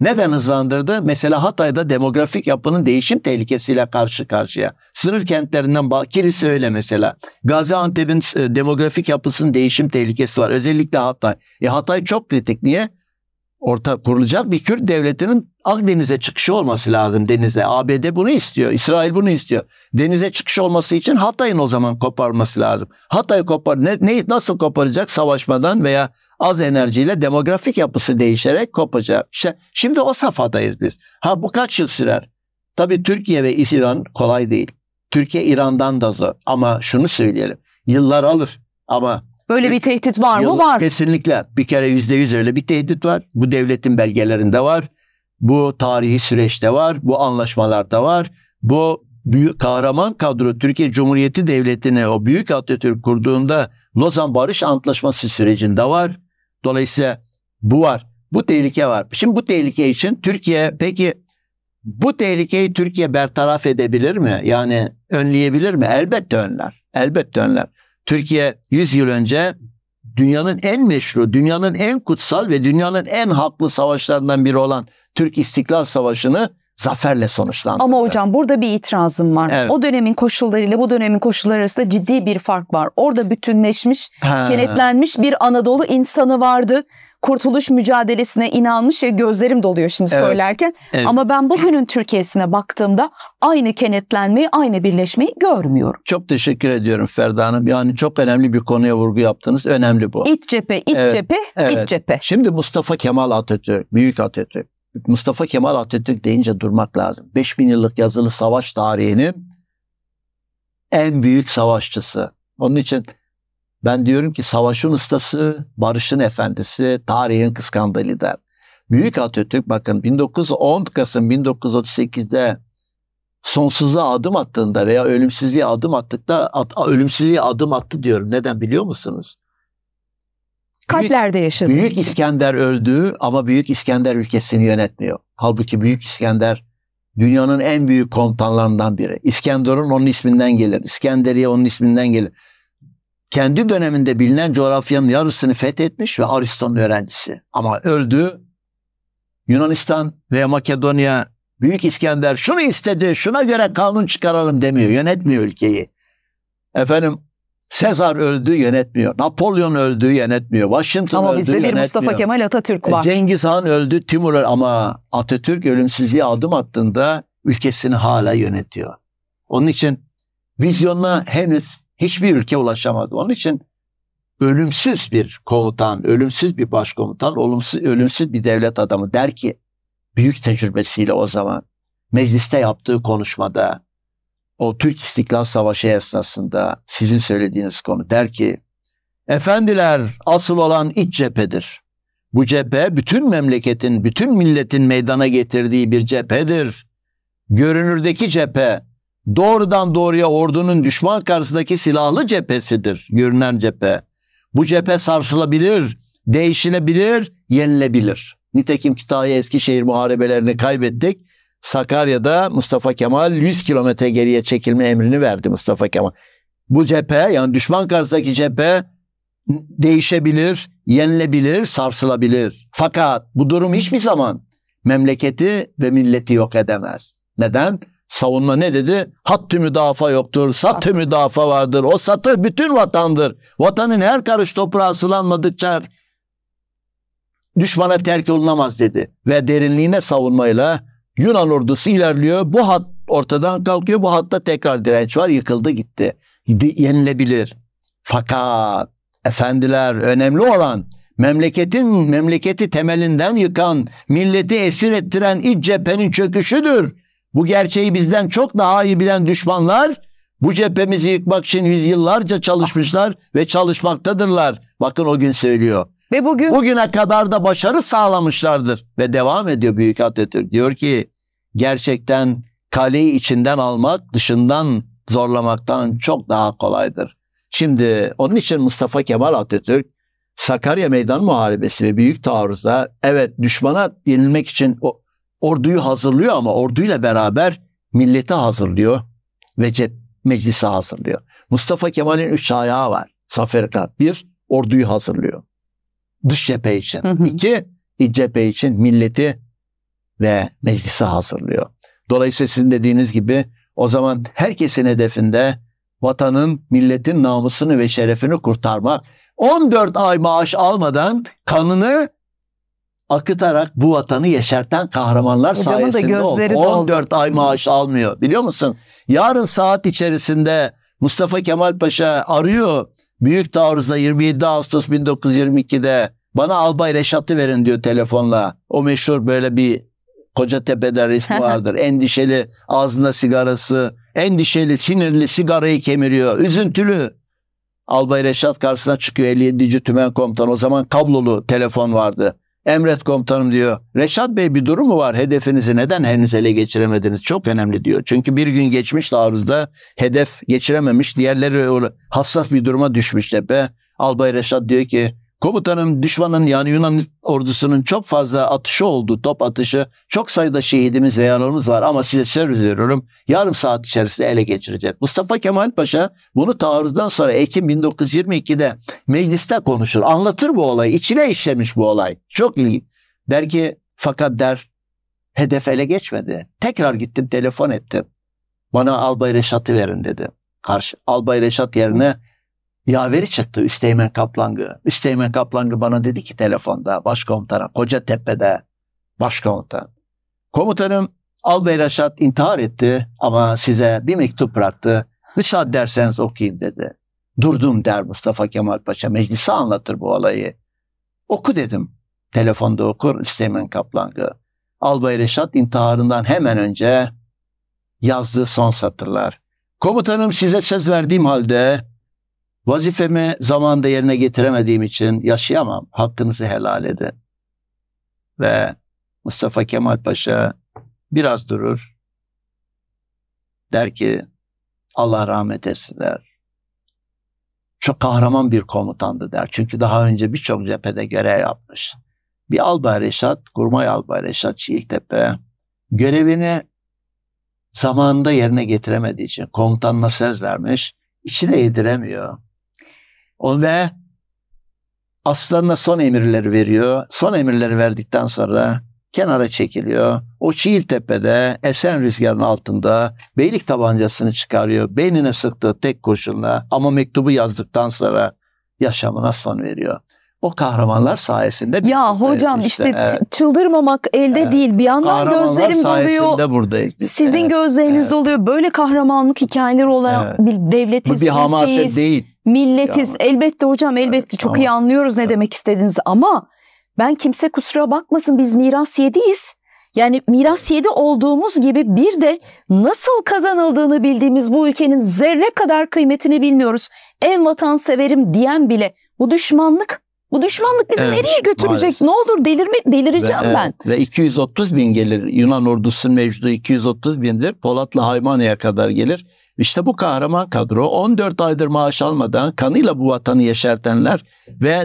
Neden hızlandırdı? Mesela Hatay'da demografik yapının değişim tehlikesiyle karşı karşıya. Sınır kentlerinden Kilis öyle mesela. Gaziantep'in e, demografik yapısının değişim tehlikesi var. Özellikle Hatay. E Hatay çok kritik. Niye? orta kurulacak bir Kürt devletinin Akdeniz'e çıkışı olması lazım denize. ABD bunu istiyor, İsrail bunu istiyor. Denize çıkış olması için Hatay'ın o zaman koparması lazım. Hatay kopar ne, ne nasıl koparacak? Savaşmadan veya az enerjiyle demografik yapısı değişerek kopacak. İşte şimdi o safhadayız biz. Ha bu kaç yıl sürer? Tabii Türkiye ve İran kolay değil. Türkiye İran'dan da zor ama şunu söyleyelim. Yıllar alır ama Böyle bir tehdit var mı? Var. Kesinlikle. Bir kere yüzde yüz öyle bir tehdit var. Bu devletin belgelerinde var. Bu tarihi süreçte var. Bu anlaşmalarda var. Bu büyük kahraman kadro Türkiye Cumhuriyeti devletine o büyük Atatürk kurduğunda Lozan Barış Antlaşması sürecinde var. Dolayısıyla bu var. Bu tehlike var. Şimdi bu tehlike için Türkiye peki bu tehlikeyi Türkiye bertaraf edebilir mi? Yani önleyebilir mi? Elbette önler. Elbette önler. Türkiye 100 yıl önce dünyanın en meşru, dünyanın en kutsal ve dünyanın en haklı savaşlarından biri olan Türk İstiklal Savaşı'nı zaferle sonuçlandı. Ama hocam burada bir itirazım var. Evet. O dönemin koşullarıyla bu dönemin koşulları arasında ciddi bir fark var. Orada bütünleşmiş, He. kenetlenmiş bir Anadolu insanı vardı kurtuluş mücadelesine inanmış ya gözlerim doluyor şimdi evet. söylerken. Evet. Ama ben bugünün Türkiye'sine baktığımda aynı kenetlenmeyi, aynı birleşmeyi görmüyorum. Çok teşekkür ediyorum Ferda Hanım. Yani çok önemli bir konuya vurgu yaptınız. Önemli bu. İç cephe, iç evet. cephe, evet. iç cephe. Şimdi Mustafa Kemal Atatürk, Büyük Atatürk. Mustafa Kemal Atatürk deyince durmak lazım. 5000 yıllık yazılı savaş tarihinin en büyük savaşçısı. Onun için ben diyorum ki savaşın ustası, barışın efendisi, tarihin kıskandığı lider. Büyük Atatürk bakın 1910 Kasım 1938'de sonsuzluğa adım attığında veya ölümsüzlüğe adım attıkta at, ölümsüzlüğe adım attı diyorum. Neden biliyor musunuz? Kalplerde yaşadı. Büyük İskender öldü ama Büyük İskender ülkesini yönetmiyor. Halbuki Büyük İskender dünyanın en büyük komutanlarından biri. İskenderun onun isminden gelir. İskenderiye onun isminden gelir kendi döneminde bilinen coğrafyanın yarısını fethetmiş ve Ariston öğrencisi. Ama öldü. Yunanistan ve Makedonya Büyük İskender şunu istedi, şuna göre kanun çıkaralım demiyor. Yönetmiyor ülkeyi. Efendim Sezar öldü yönetmiyor. Napolyon öldü yönetmiyor. Washington ama öldü yönetmiyor. Ama bizde bir Mustafa Kemal Atatürk e, var. Cengiz Han öldü, Timur öldü. ama Atatürk ölümsüzlüğe adım attığında ülkesini hala yönetiyor. Onun için vizyonuna henüz hiçbir ülke ulaşamadı. Onun için ölümsüz bir komutan, ölümsüz bir başkomutan, olumsuz, ölümsüz bir devlet adamı der ki büyük tecrübesiyle o zaman mecliste yaptığı konuşmada o Türk İstiklal Savaşı esnasında sizin söylediğiniz konu der ki efendiler asıl olan iç cephedir. Bu cephe bütün memleketin, bütün milletin meydana getirdiği bir cephedir. Görünürdeki cephe doğrudan doğruya ordunun düşman karşısındaki silahlı cephesidir görünen cephe. Bu cephe sarsılabilir, değişilebilir, yenilebilir. Nitekim Kütahya Eskişehir muharebelerini kaybettik. Sakarya'da Mustafa Kemal 100 kilometre geriye çekilme emrini verdi Mustafa Kemal. Bu cephe yani düşman karşısındaki cephe değişebilir, yenilebilir, sarsılabilir. Fakat bu durum hiçbir zaman memleketi ve milleti yok edemez. Neden? Savunma ne dedi? Hattı müdafaa yoktur, satı müdafaa vardır. O satır bütün vatandır. Vatanın her karış toprağı sılanmadıkça düşmana terk olunamaz dedi. Ve derinliğine savunmayla Yunan ordusu ilerliyor. Bu hat ortadan kalkıyor. Bu hatta tekrar direnç var. Yıkıldı gitti. Yenilebilir. Fakat efendiler önemli olan memleketin memleketi temelinden yıkan, milleti esir ettiren iç cephenin çöküşüdür. Bu gerçeği bizden çok daha iyi bilen düşmanlar bu cephemizi yıkmak için yüzyıllarca çalışmışlar ve çalışmaktadırlar. Bakın o gün söylüyor. Ve bugün bugüne kadar da başarı sağlamışlardır ve devam ediyor Büyük Atatürk. Diyor ki gerçekten kaleyi içinden almak dışından zorlamaktan çok daha kolaydır. Şimdi onun için Mustafa Kemal Atatürk Sakarya Meydan Muharebesi ve Büyük Taarruz'da evet düşmana yenilmek için orduyu hazırlıyor ama orduyla beraber milleti hazırlıyor ve cep meclisi hazırlıyor. Mustafa Kemal'in üç ayağı var. Zafer Kalp. Bir, orduyu hazırlıyor. Dış cephe için. Hı hı. İki, iç cephe için milleti ve meclisi hazırlıyor. Dolayısıyla sizin dediğiniz gibi o zaman herkesin hedefinde vatanın, milletin namusunu ve şerefini kurtarmak. 14 ay maaş almadan kanını akıtarak bu vatanı yeşerten kahramanlar Hocamın sayesinde da oldu. 14 ay maaş almıyor biliyor musun? Yarın saat içerisinde Mustafa Kemal Paşa arıyor. Büyük taarruzda 27 Ağustos 1922'de bana Albay Reşat'ı verin diyor telefonla. O meşhur böyle bir Kocatepe'de resmi vardır. endişeli ağzında sigarası, endişeli sinirli sigarayı kemiriyor. Üzüntülü. Albay Reşat karşısına çıkıyor 57. Tümen Komutan. O zaman kablolu telefon vardı. Emret komutanım diyor. Reşat Bey bir durum mu var? Hedefinizi neden henüz ele geçiremediniz? Çok önemli diyor. Çünkü bir gün geçmiş taarruzda hedef geçirememiş. Diğerleri hassas bir duruma düşmüş tepe. Albay Reşat diyor ki Komutanım düşmanın yani Yunan ordusunun çok fazla atışı oldu, top atışı. Çok sayıda şehidimiz ve yaralımız var ama size servis veriyorum. Yarım saat içerisinde ele geçirecek. Mustafa Kemal Paşa bunu taarruzdan sonra Ekim 1922'de mecliste konuşur. Anlatır bu olayı. İçine işlemiş bu olay. Çok iyi. Der ki fakat der hedef ele geçmedi. Tekrar gittim telefon ettim. Bana Albay Reşat'ı verin dedi. Karşı Albay Reşat yerine yaveri çıktı Üsteğmen Kaplangı. Üsteğmen Kaplangı bana dedi ki telefonda başkomutana tepede, başkomutan. Komutanım Albay Reşat intihar etti ama size bir mektup bıraktı. Müsaade derseniz okuyayım dedi. Durdum der Mustafa Kemal Paşa. Meclise anlatır bu olayı. Oku dedim. Telefonda okur İsteğmen Kaplangı. Albay Reşat intiharından hemen önce yazdığı son satırlar. Komutanım size söz verdiğim halde Vazifemi zamanında yerine getiremediğim için yaşayamam. Hakkınızı helal edin. Ve Mustafa Kemal Paşa biraz durur. Der ki Allah rahmet etsinler. Çok kahraman bir komutandı der. Çünkü daha önce birçok cephede görev yapmış. Bir albay Reşat, kurmay albay Reşat Çiğiltepe görevini zamanında yerine getiremediği için komutanına söz vermiş. İçine yediremiyor. Ve aslanına son emirleri veriyor. Son emirleri verdikten sonra kenara çekiliyor. O tepede esen rüzgarın altında beylik tabancasını çıkarıyor. Beynine sıktığı tek kurşunla ama mektubu yazdıktan sonra yaşamına son veriyor o kahramanlar sayesinde. Ya hocam işte, işte evet. çıldırmamak elde evet. değil. Bir yandan gözlerim doluyor. buradayız. Sizin evet. gözleriniz evet. oluyor. Böyle kahramanlık hikayeleri olarak evet. bir devletiz. Bu bir hamaset değil milletiz. Ya. Elbette hocam elbette evet, çok tamam. iyi anlıyoruz ne evet. demek istediğinizi ama ben kimse kusura bakmasın biz miras yediyiz. Yani miras yedi olduğumuz gibi bir de nasıl kazanıldığını bildiğimiz bu ülkenin zerre kadar kıymetini bilmiyoruz. En vatanseverim diyen bile bu düşmanlık bu düşmanlık bizi evet, nereye götürecek? Maalesef. Ne olur delirme, delireceğim ve, e, ben. Ve 230 bin gelir. Yunan ordusunun mevcudu 230 bindir. Polatlı Haymanya'ya kadar gelir. İşte bu kahraman kadro 14 aydır maaş almadan kanıyla bu vatanı yeşertenler ve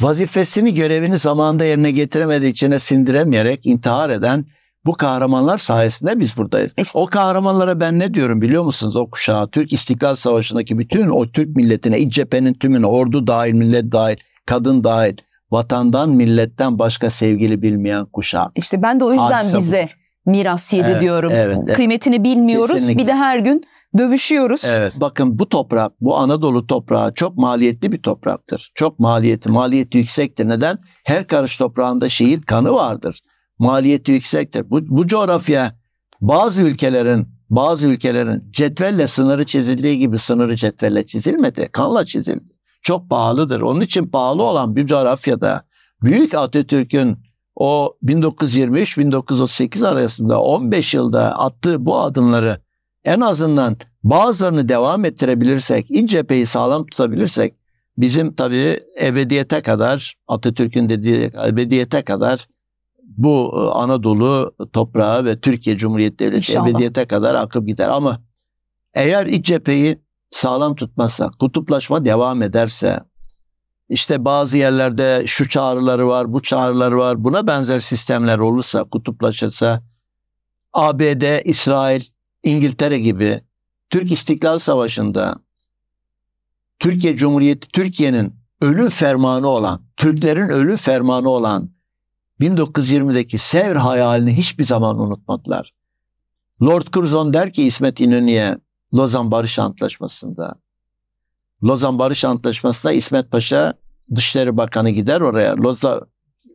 vazifesini görevini zamanında yerine getiremediği içine sindiremeyerek intihar eden bu kahramanlar sayesinde biz buradayız. İşte. O kahramanlara ben ne diyorum biliyor musunuz? O kuşağı Türk İstiklal Savaşı'ndaki bütün o Türk milletine, iç cephenin tümüne, ordu dahil, millet dahil, kadın dahil, vatandan, milletten başka sevgili bilmeyen kuşağı. İşte ben de o yüzden Hadise bize budur miras yedi evet, diyorum. Evet, evet. Kıymetini bilmiyoruz. Kesinlikle. Bir de her gün dövüşüyoruz. Evet. Bakın bu toprak, bu Anadolu toprağı çok maliyetli bir topraktır. Çok maliyeti, maliyeti yüksektir. Neden? Her karış toprağında şehit kanı vardır. Maliyeti yüksektir. Bu, bu coğrafya bazı ülkelerin bazı ülkelerin cetvelle sınırı çizildiği gibi sınırı cetvelle çizilmedi. Kanla çizildi. Çok pahalıdır. Onun için pahalı olan bir coğrafyada büyük Atatürk'ün o 1923-1938 arasında 15 yılda attığı bu adımları en azından bazılarını devam ettirebilirsek, iç cepheyi sağlam tutabilirsek bizim tabii ebediyete kadar Atatürk'ün dediği ebediyete kadar bu e, Anadolu toprağı ve Türkiye Cumhuriyeti Devleti İnşallah. ebediyete kadar akıp gider ama eğer iç cepheyi sağlam tutmazsa, kutuplaşma devam ederse, işte bazı yerlerde şu çağrıları var, bu çağrıları var, buna benzer sistemler olursa, kutuplaşırsa, ABD, İsrail, İngiltere gibi Türk İstiklal Savaşı'nda Türkiye Cumhuriyeti, Türkiye'nin ölüm fermanı olan, Türklerin ölüm fermanı olan 1920'deki Sevr hayalini hiçbir zaman unutmadılar. Lord Curzon der ki İsmet İnönü'ye Lozan Barış Antlaşması'nda. Lozan Barış Antlaşması'nda İsmet Paşa Dışişleri Bakanı gider oraya. Loza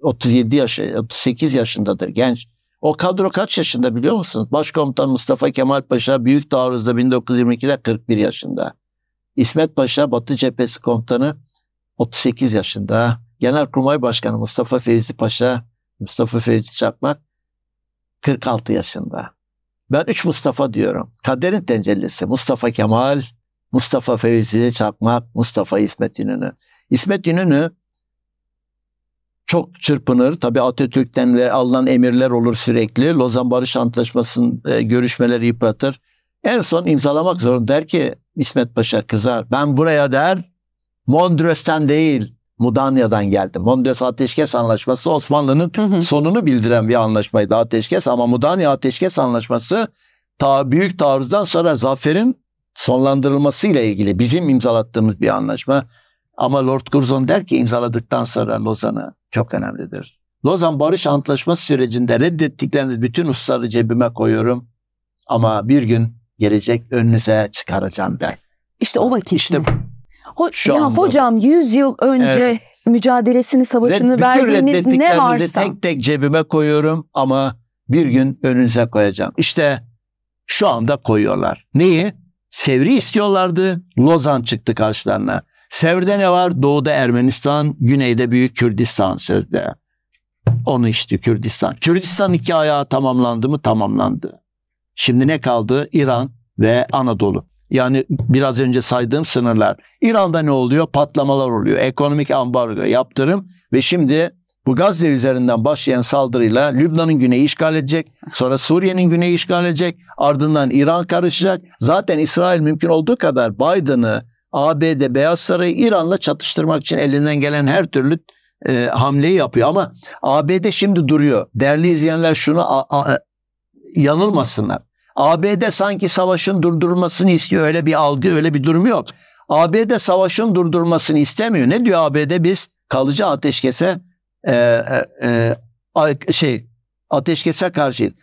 37 yaş, 38 yaşındadır genç. O kadro kaç yaşında biliyor musunuz? Başkomutan Mustafa Kemal Paşa Büyük Taarruz'da 1922'de 41 yaşında. İsmet Paşa Batı Cephesi Komutanı 38 yaşında. Genelkurmay Başkanı Mustafa Fevzi Paşa, Mustafa Fevzi Çakmak 46 yaşında. Ben üç Mustafa diyorum. Kaderin tencellisi Mustafa Kemal, Mustafa Fevzi Çakmak, Mustafa İsmet İnönü. İsmet İnönü çok çırpınır. Tabii Atatürk'ten alınan emirler olur sürekli. Lozan Barış Antlaşması'nın e, görüşmeleri yıpratır. En son imzalamak zorunda der ki İsmet Paşa kızar. Ben buraya der Mondros'tan değil Mudanya'dan geldim. Mondros Ateşkes Anlaşması Osmanlı'nın sonunu bildiren bir anlaşmaydı ateşkes ama Mudanya Ateşkes Anlaşması ta büyük taarruzdan sonra zaferin sonlandırılmasıyla ilgili bizim imzalattığımız bir anlaşma. Ama Lord Curzon der ki imzaladıktan sonra Lozan'ı çok önemlidir. Lozan Barış Antlaşması sürecinde reddettikleriniz bütün hususları cebime koyuyorum. Ama bir gün gelecek önünüze çıkaracağım der. İşte o vakit. İşte Ho- Şu ya hocam 100 yıl önce evet. mücadelesini, savaşını Red, verdiğiniz ne varsa. tek tek cebime koyuyorum ama bir gün önünüze koyacağım. İşte şu anda koyuyorlar. Neyi? Sevri istiyorlardı. Lozan çıktı karşılarına. Sevr'de ne var? Doğuda Ermenistan, güneyde Büyük Kürdistan sözde. Onu işte Kürdistan. Kürdistan iki ayağı tamamlandı mı? Tamamlandı. Şimdi ne kaldı? İran ve Anadolu. Yani biraz önce saydığım sınırlar. İran'da ne oluyor? Patlamalar oluyor. Ekonomik ambargo, yaptırım ve şimdi bu Gazze üzerinden başlayan saldırıyla Lübnan'ın güneyi işgal edecek. Sonra Suriye'nin güneyi işgal edecek. Ardından İran karışacak. Zaten İsrail mümkün olduğu kadar Biden'ı ABD Beyaz Sarayı İran'la çatıştırmak için elinden gelen her türlü e, hamleyi yapıyor ama ABD şimdi duruyor. Değerli izleyenler şunu a, a, yanılmasınlar. ABD sanki savaşın durdurulmasını istiyor. Öyle bir algı, öyle bir durum yok. ABD savaşın durdurulmasını istemiyor. Ne diyor ABD? Biz kalıcı ateşkese e, e, e şey ateşkese karşıyız.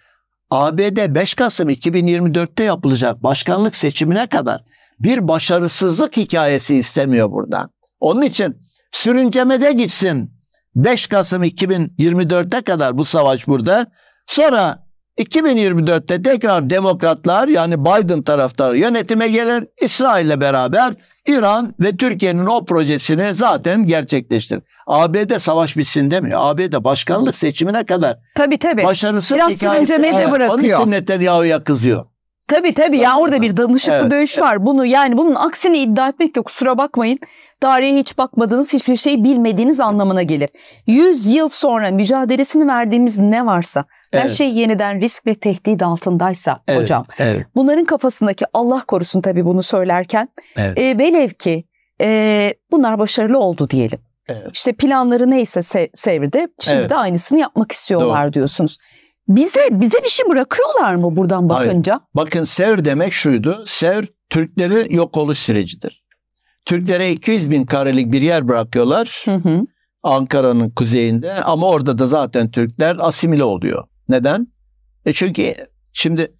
ABD 5 Kasım 2024'te yapılacak başkanlık seçimine kadar bir başarısızlık hikayesi istemiyor buradan. Onun için sürüncemede gitsin. 5 Kasım 2024'te kadar bu savaş burada. Sonra 2024'te tekrar demokratlar yani Biden taraftarı yönetime gelir. İsrail'le beraber İran ve Türkiye'nin o projesini zaten gerçekleştir. ABD savaş bitsin demiyor. ABD başkanlık seçimine kadar tabii, tabii. başarısı Biraz hikayesi. Biraz bırakıyor. Onun için Netanyahu'ya kızıyor. Tabii tabii ya orada bir danışıklı evet, dövüş var. Bunu yani bunun aksini iddia etmek yok kusura bakmayın. Tarihe hiç bakmadığınız hiçbir şey bilmediğiniz anlamına gelir. yüz yıl sonra mücadelesini verdiğimiz ne varsa her evet. şey yeniden risk ve tehdit altındaysa evet, hocam. Evet. Bunların kafasındaki Allah korusun tabii bunu söylerken evet. e, velev ki e, bunlar başarılı oldu diyelim. Evet. İşte planları neyse se- sevrede şimdi evet. de aynısını yapmak istiyorlar Doğru. diyorsunuz. Bize bize bir şey bırakıyorlar mı buradan bakınca? Hayır. Bakın Sev demek şuydu. Sev Türkleri yok oluş sürecidir. Türklere 200 bin karelik bir yer bırakıyorlar. Hı hı. Ankara'nın kuzeyinde ama orada da zaten Türkler asimile oluyor. Neden? E çünkü şimdi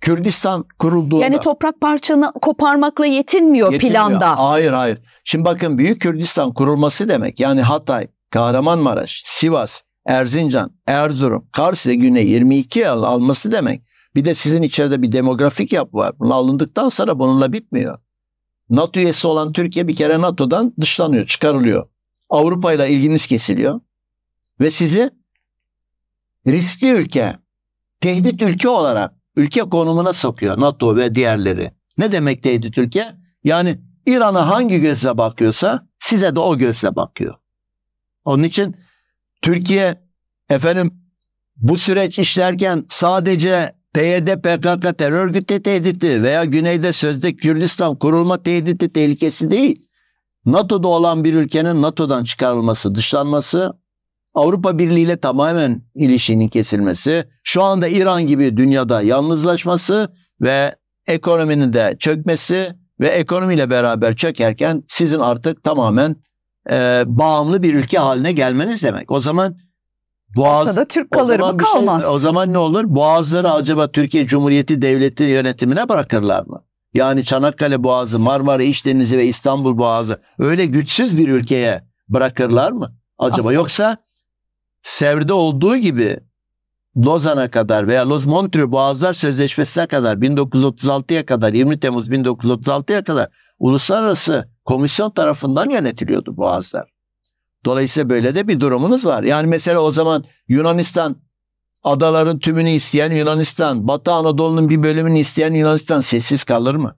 Kürdistan kurulduğunda... Yani toprak parçanı koparmakla yetinmiyor, yetinmiyor planda. Hayır hayır. Şimdi bakın Büyük Kürdistan kurulması demek. Yani Hatay, Kahramanmaraş, Sivas, Erzincan, Erzurum, Kars ile Güney 22 yıl alması demek. Bir de sizin içeride bir demografik yapı var. Bunu alındıktan sonra bununla bitmiyor. NATO üyesi olan Türkiye bir kere NATO'dan dışlanıyor, çıkarılıyor. Avrupa ile ilginiz kesiliyor. Ve sizi riskli ülke, tehdit ülke olarak ülke konumuna sokuyor NATO ve diğerleri. Ne demek tehdit ülke? Yani İran'a hangi gözle bakıyorsa size de o gözle bakıyor. Onun için Türkiye efendim bu süreç işlerken sadece PYD PKK terör örgütü tehdidi veya güneyde sözde Kürdistan kurulma tehdidi tehlikesi değil. NATO'da olan bir ülkenin NATO'dan çıkarılması, dışlanması, Avrupa Birliği ile tamamen ilişkinin kesilmesi, şu anda İran gibi dünyada yalnızlaşması ve ekonominin de çökmesi ve ekonomiyle beraber çökerken sizin artık tamamen e, bağımlı bir ülke haline gelmeniz demek. O zaman Boğaz, Ortada Türk kalır mı? Şey- Kalmaz. Şey, o zaman ne olur? Boğazları acaba Türkiye Cumhuriyeti Devleti yönetimine bırakırlar mı? Yani Çanakkale Boğazı, Marmara İç Denizi ve İstanbul Boğazı öyle güçsüz bir ülkeye bırakırlar mı? Acaba Aslında. yoksa Sevr'de olduğu gibi Lozan'a kadar veya Loz Montreux Boğazlar Sözleşmesi'ne kadar 1936'ya kadar 20 Temmuz 1936'ya kadar uluslararası komisyon tarafından yönetiliyordu Boğazlar. Dolayısıyla böyle de bir durumunuz var. Yani mesela o zaman Yunanistan adaların tümünü isteyen Yunanistan, Batı Anadolu'nun bir bölümünü isteyen Yunanistan sessiz kalır mı?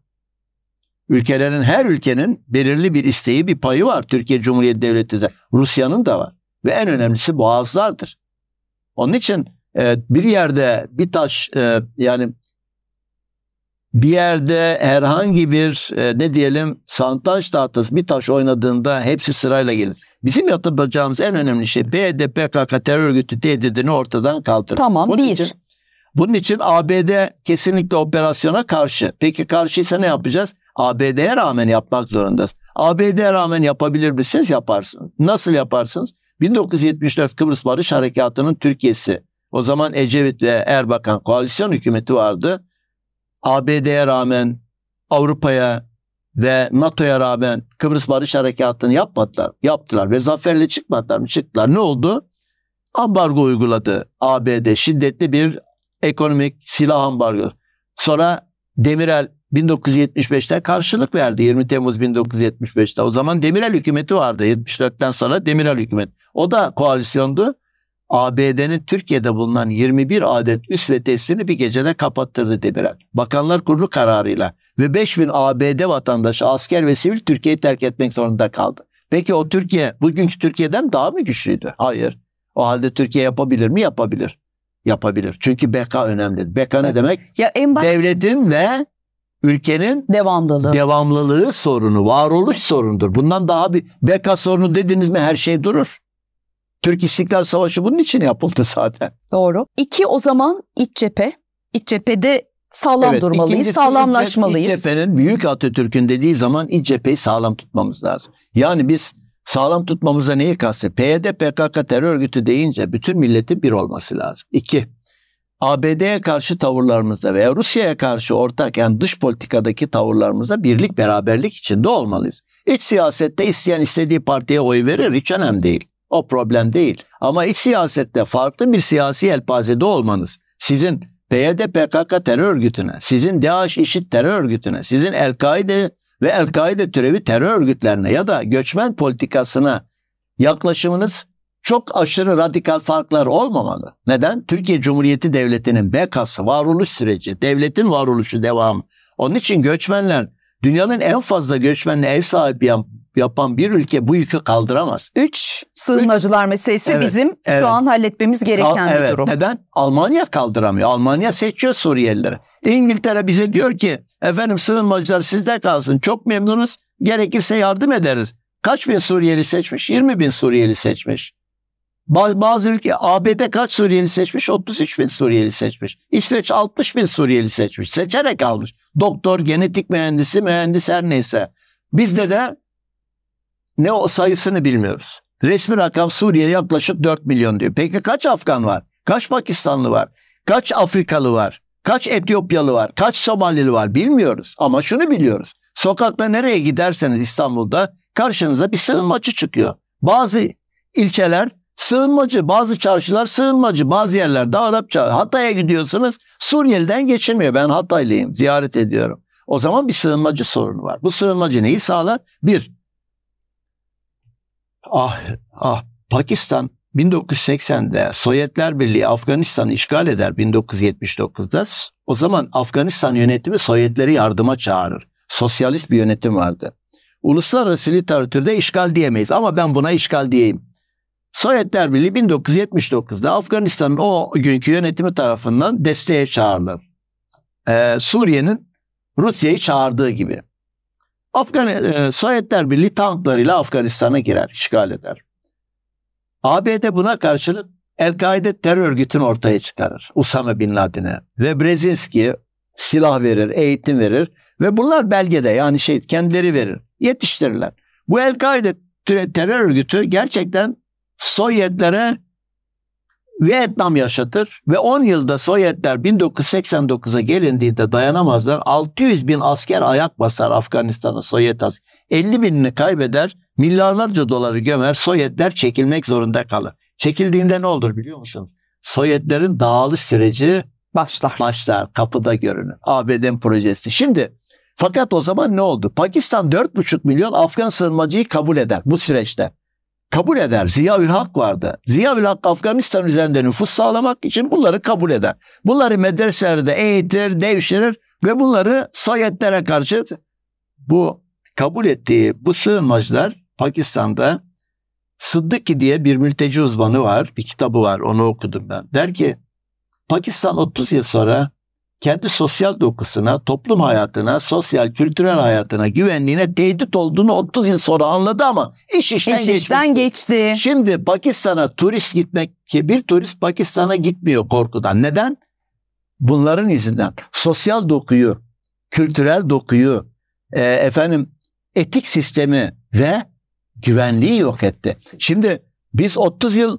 Ülkelerin her ülkenin belirli bir isteği, bir payı var Türkiye Cumhuriyeti Devleti'de. Rusya'nın da var. Ve en önemlisi boğazlardır. Onun için ee, bir yerde bir taş e, yani bir yerde herhangi bir e, ne diyelim santaj tahtası bir taş oynadığında hepsi sırayla gelir. Bizim yapacağımız en önemli şey PYD, PKK terör örgütü tehdidini ortadan kaldırmak. Tamam bunun bir. Için, bunun için ABD kesinlikle operasyona karşı. Peki karşıysa ne yapacağız? ABD'ye rağmen yapmak zorundasın. ABD'ye rağmen yapabilir misiniz? Yaparsınız. Nasıl yaparsınız? 1974 Kıbrıs Barış Harekatı'nın Türkiye'si o zaman Ecevit ve Erbakan koalisyon hükümeti vardı. ABD'ye rağmen Avrupa'ya ve NATO'ya rağmen Kıbrıs Barış Harekatı'nı yapmadılar. Yaptılar ve zaferle çıkmadılar mı? Çıktılar. Ne oldu? Ambargo uyguladı ABD. Şiddetli bir ekonomik silah ambargo. Sonra Demirel 1975'te karşılık verdi. 20 Temmuz 1975'te. O zaman Demirel hükümeti vardı. 74'ten sonra Demirel hükümet. O da koalisyondu. ABD'nin Türkiye'de bulunan 21 adet üs ve testini bir gecede kapattırdı Demirel. Bakanlar Kurulu kararıyla ve 5000 ABD vatandaşı asker ve sivil Türkiye'yi terk etmek zorunda kaldı. Peki o Türkiye bugünkü Türkiye'den daha mı güçlüydü? Hayır. O halde Türkiye yapabilir mi? Yapabilir. Yapabilir. Çünkü BK önemli. BK ne demek? Ya en baş... Devletin ve ülkenin devamlılığı. devamlılığı sorunu, varoluş sorundur. Bundan daha bir BK sorunu dediniz mi her şey durur. Türk İstiklal Savaşı bunun için yapıldı zaten. Doğru. İki o zaman iç cephe. İç cephede sağlam evet, durmalıyız, sağlamlaşmalıyız. İç cephenin büyük Atatürk'ün dediği zaman iç cepheyi sağlam tutmamız lazım. Yani biz sağlam tutmamıza neyi kastediyoruz? PYD PKK terör örgütü deyince bütün milletin bir olması lazım. İki, ABD'ye karşı tavırlarımızda veya Rusya'ya karşı ortak yani dış politikadaki tavırlarımızda birlik beraberlik içinde olmalıyız. İç siyasette isteyen istediği partiye oy verir hiç önemli değil. O problem değil. Ama iç siyasette farklı bir siyasi elpazede olmanız sizin PYD PKK terör örgütüne, sizin DAEŞ IŞİD terör örgütüne, sizin El-Kaide ve El-Kaide türevi terör örgütlerine ya da göçmen politikasına yaklaşımınız çok aşırı radikal farklar olmamalı. Neden? Türkiye Cumhuriyeti Devleti'nin bekası, varoluş süreci, devletin varoluşu devamı. Onun için göçmenler dünyanın en fazla göçmenle ev sahibi yapan bir ülke bu yükü kaldıramaz. Üç, sığınmacılar Üç, meselesi evet, bizim evet. şu an halletmemiz gereken Kal, evet, bir durum. Neden? Almanya kaldıramıyor. Almanya seçiyor Suriyelileri. İngiltere bize diyor ki efendim sığınmacılar sizde kalsın çok memnunuz gerekirse yardım ederiz. Kaç bin Suriyeli seçmiş? 20 bin Suriyeli seçmiş. Bazı, bazı ülke ABD kaç Suriyeli seçmiş? 33 bin Suriyeli seçmiş. İsveç 60 bin Suriyeli seçmiş. Seçerek almış. Doktor, genetik mühendisi, mühendis her neyse. Bizde de ne o sayısını bilmiyoruz. Resmi rakam Suriye yaklaşık 4 milyon diyor. Peki kaç Afgan var? Kaç Pakistanlı var? Kaç Afrikalı var? Kaç Etiyopyalı var? Kaç Somalili var? Bilmiyoruz. Ama şunu biliyoruz. Sokakta nereye giderseniz İstanbul'da karşınıza bir sığınmacı çıkıyor. Bazı ilçeler sığınmacı, bazı çarşılar sığınmacı, bazı yerler. yerlerde Arapça. Hatay'a gidiyorsunuz Suriyeli'den geçilmiyor. Ben Hataylıyım, ziyaret ediyorum. O zaman bir sığınmacı sorunu var. Bu sığınmacı neyi sağlar? Bir, Ah, ah Pakistan 1980'de Sovyetler Birliği Afganistan'ı işgal eder 1979'da. O zaman Afganistan yönetimi Sovyetleri yardıma çağırır. Sosyalist bir yönetim vardı. Uluslararası literatürde işgal diyemeyiz ama ben buna işgal diyeyim. Sovyetler Birliği 1979'da Afganistan'ın o günkü yönetimi tarafından desteğe çağrılır. Ee, Suriye'nin Rusya'yı çağırdığı gibi. Afgan e, Sovyetler Birliği tanklarıyla Afganistan'a girer, işgal eder. ABD buna karşılık El-Kaide terör örgütünü ortaya çıkarır Usama Bin Laden'e ve Brezinski'ye silah verir, eğitim verir ve bunlar belgede yani şey kendileri verir, yetiştirirler. Bu El-Kaide terör örgütü gerçekten Sovyetlere Vietnam yaşatır ve 10 yılda Sovyetler 1989'a gelindiğinde dayanamazlar. 600 bin asker ayak basar Afganistan'a Sovyet az. 50 binini kaybeder, milyarlarca doları gömer, Sovyetler çekilmek zorunda kalır. Çekildiğinde ne olur biliyor musun? Sovyetlerin dağılış süreci başlar. Başlar, kapıda görünür. ABD'nin projesi. Şimdi fakat o zaman ne oldu? Pakistan 4,5 milyon Afgan sığınmacıyı kabul eder bu süreçte kabul eder. Ziyaül Hak vardı. Ziyaül Hak Afganistan üzerinde nüfus sağlamak için bunları kabul eder. Bunları medreselerde eğitir, devşirir ve bunları Soyetlere karşı bu kabul ettiği bu sığınmacılar Pakistan'da Sıddıki diye bir mülteci uzmanı var. Bir kitabı var. Onu okudum ben. Der ki Pakistan 30 yıl sonra kendi sosyal dokusuna, toplum hayatına, sosyal kültürel hayatına, güvenliğine tehdit olduğunu 30 yıl sonra anladı ama iş işten, iş işten geçti. Şimdi Pakistan'a turist gitmek ki bir turist Pakistan'a gitmiyor korkudan. Neden? Bunların izinden sosyal dokuyu, kültürel dokuyu, e, efendim etik sistemi ve güvenliği yok etti. Şimdi biz 30 yıl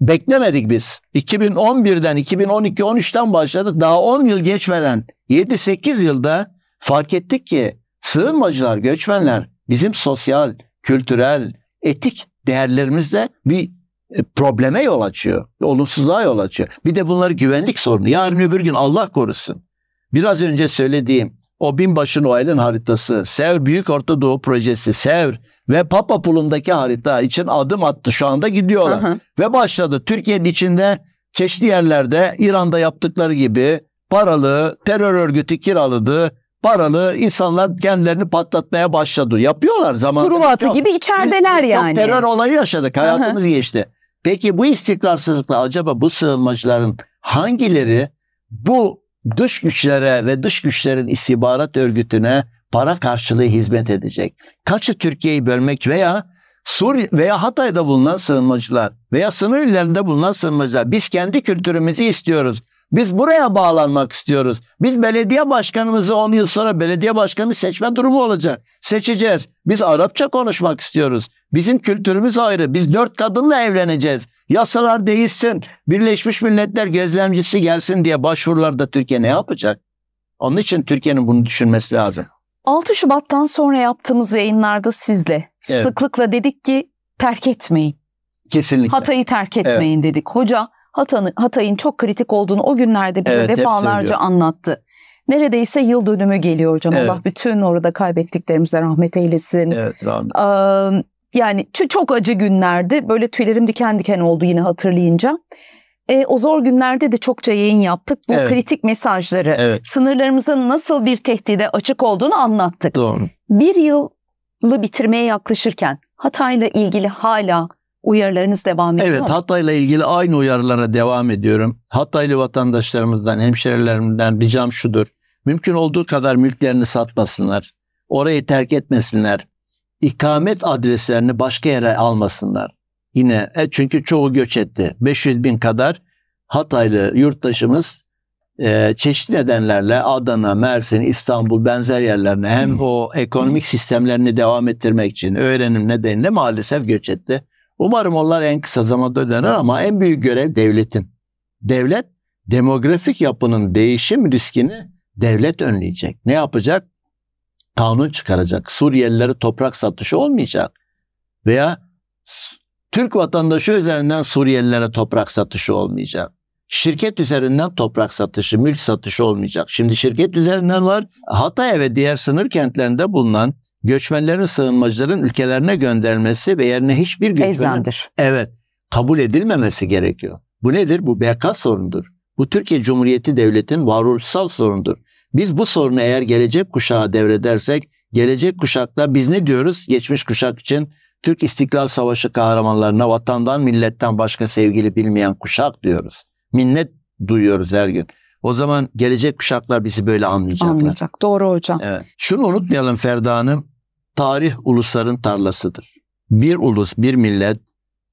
beklemedik biz. 2011'den 2012-13'ten başladık. Daha 10 yıl geçmeden 7-8 yılda fark ettik ki sığınmacılar, göçmenler bizim sosyal, kültürel, etik değerlerimizde bir e, probleme yol açıyor. Olumsuzluğa yol açıyor. Bir de bunları güvenlik sorunu. Yarın öbür gün Allah korusun. Biraz önce söylediğim o binbaşı Noel'in haritası, Sevr Büyük Orta Doğu Projesi, Sevr ve Papa Pulum'daki harita için adım attı. Şu anda gidiyorlar. Aha. Ve başladı. Türkiye'nin içinde çeşitli yerlerde İran'da yaptıkları gibi paralı, terör örgütü kiraladı, paralı insanlar kendilerini patlatmaya başladı. Yapıyorlar zaman. Truva atı gibi içerideler yani. terör olayı yaşadık. Hayatımız Aha. geçti. Peki bu istikrarsızlıkla acaba bu sığınmacıların hangileri bu dış güçlere ve dış güçlerin istihbarat örgütüne para karşılığı hizmet edecek. Kaçı Türkiye'yi bölmek veya Suriye veya Hatay'da bulunan sığınmacılar veya sınır ilerinde bulunan sığınmacılar. Biz kendi kültürümüzü istiyoruz. Biz buraya bağlanmak istiyoruz. Biz belediye başkanımızı 10 yıl sonra belediye başkanı seçme durumu olacak. Seçeceğiz. Biz Arapça konuşmak istiyoruz. Bizim kültürümüz ayrı. Biz dört kadınla evleneceğiz. Yasalar değişsin. Birleşmiş Milletler gözlemcisi gelsin diye başvurularda Türkiye ne yapacak? Onun için Türkiye'nin bunu düşünmesi lazım. 6 Şubat'tan sonra yaptığımız yayınlarda sizle evet. sıklıkla dedik ki terk etmeyin. Kesinlikle. Hatay'ı terk etmeyin evet. dedik. Hoca Hatay'ın Hatay çok kritik olduğunu o günlerde bize evet, defalarca anlattı. Neredeyse yıl dönümü geliyor hocam. Evet. Allah bütün orada kaybettiklerimize rahmet eylesin. Evet, rahmet. Ee, yani çok acı günlerdi. Böyle tüylerim diken diken oldu yine hatırlayınca. E, o zor günlerde de çokça yayın yaptık. Bu evet. kritik mesajları, evet. sınırlarımızın nasıl bir tehdide açık olduğunu anlattık. Doğru. Bir yılı bitirmeye yaklaşırken Hatay'la ilgili hala uyarılarınız devam ediyor Evet Hatay'la ilgili aynı uyarılara devam ediyorum. Hataylı vatandaşlarımızdan, hemşerilerimden ricam şudur. Mümkün olduğu kadar mülklerini satmasınlar. Orayı terk etmesinler ikamet adreslerini başka yere almasınlar. Yine e, çünkü çoğu göç etti. 500 bin kadar Hataylı yurttaşımız e, çeşitli nedenlerle Adana, Mersin, İstanbul benzer yerlerine hem hmm. o ekonomik sistemlerini devam ettirmek için öğrenim nedeniyle maalesef göç etti. Umarım onlar en kısa zamanda döner ama en büyük görev devletin. Devlet demografik yapının değişim riskini devlet önleyecek. Ne yapacak? kanun çıkaracak. Suriyelilere toprak satışı olmayacak. Veya Türk vatandaşı üzerinden Suriyelilere toprak satışı olmayacak. Şirket üzerinden toprak satışı, mülk satışı olmayacak. Şimdi şirket üzerinden var. Hatay ve diğer sınır kentlerinde bulunan göçmenlerin, sığınmacıların ülkelerine gönderilmesi ve yerine hiçbir göçmenin Ezandır. evet, kabul edilmemesi gerekiyor. Bu nedir? Bu BK sorundur. Bu Türkiye Cumhuriyeti Devleti'nin varoluşsal sorundur. Biz bu sorunu eğer gelecek kuşağa devredersek, gelecek kuşakla biz ne diyoruz? Geçmiş kuşak için Türk İstiklal Savaşı kahramanlarına vatandan, milletten başka sevgili bilmeyen kuşak diyoruz. Minnet duyuyoruz her gün. O zaman gelecek kuşaklar bizi böyle anlayacaklar. Anlayacak. Doğru hocam. Evet. Şunu unutmayalım Ferda Hanım. Tarih ulusların tarlasıdır. Bir ulus, bir millet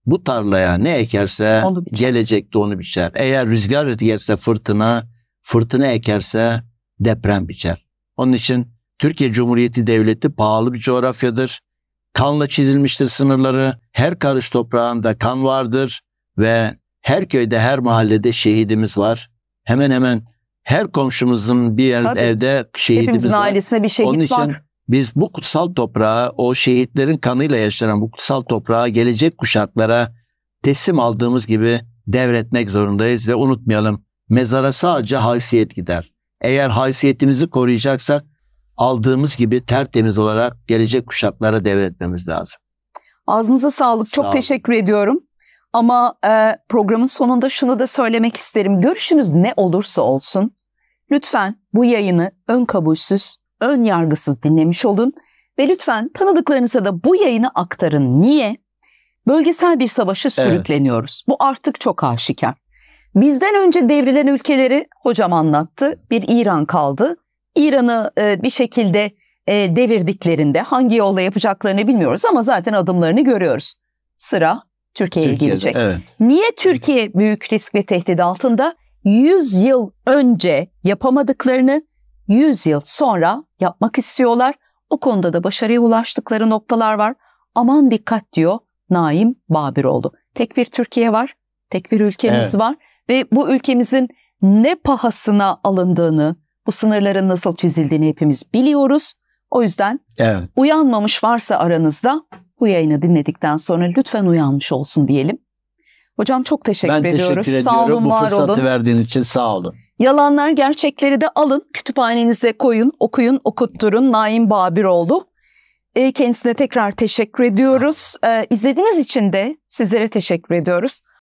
bu tarlaya ne ekerse onu gelecekte onu biçer. Eğer rüzgar ekerse fırtına, fırtına ekerse deprem biçer. Onun için Türkiye Cumhuriyeti Devleti pahalı bir coğrafyadır. Kanla çizilmiştir sınırları. Her karış toprağında kan vardır ve her köyde, her mahallede şehidimiz var. Hemen hemen her komşumuzun bir yer, Tabii. evde şehidimiz Hepimizin var. ailesinde bir şehit Onun için var. Biz bu kutsal toprağı, o şehitlerin kanıyla yaşanan bu kutsal toprağı gelecek kuşaklara teslim aldığımız gibi devretmek zorundayız ve unutmayalım. Mezara sadece haysiyet gider. Eğer haysiyetimizi koruyacaksak aldığımız gibi tertemiz olarak gelecek kuşaklara devretmemiz lazım. Ağzınıza sağlık. Sağ Çok olun. teşekkür ediyorum. Ama e, programın sonunda şunu da söylemek isterim. Görüşünüz ne olursa olsun lütfen bu yayını ön kabulsüz, ön yargısız dinlemiş olun ve lütfen tanıdıklarınıza da bu yayını aktarın. Niye? Bölgesel bir savaşa sürükleniyoruz. Evet. Bu artık çok aşikar. Bizden önce devrilen ülkeleri hocam anlattı. Bir İran kaldı. İran'ı e, bir şekilde e, devirdiklerinde hangi yolla yapacaklarını bilmiyoruz ama zaten adımlarını görüyoruz. Sıra Türkiye'ye Türkiye'de, gelecek. Evet. Niye Türkiye büyük risk ve tehdit altında? 100 yıl önce yapamadıklarını 100 yıl sonra yapmak istiyorlar. O konuda da başarıya ulaştıkları noktalar var. Aman dikkat diyor Naim Babiroğlu. Tek bir Türkiye var, tek bir ülkemiz evet. var ve bu ülkemizin ne pahasına alındığını, bu sınırların nasıl çizildiğini hepimiz biliyoruz. O yüzden evet. uyanmamış varsa aranızda bu yayını dinledikten sonra lütfen uyanmış olsun diyelim. Hocam çok teşekkür ben ediyoruz. Ben teşekkür sağ Olun, bu fırsatı olun. verdiğin için sağ olun. Yalanlar gerçekleri de alın, kütüphanenize koyun, okuyun, okutturun. Naim Babiroğlu. Ee, kendisine tekrar teşekkür ediyoruz. Ee, izlediğiniz için de sizlere teşekkür ediyoruz.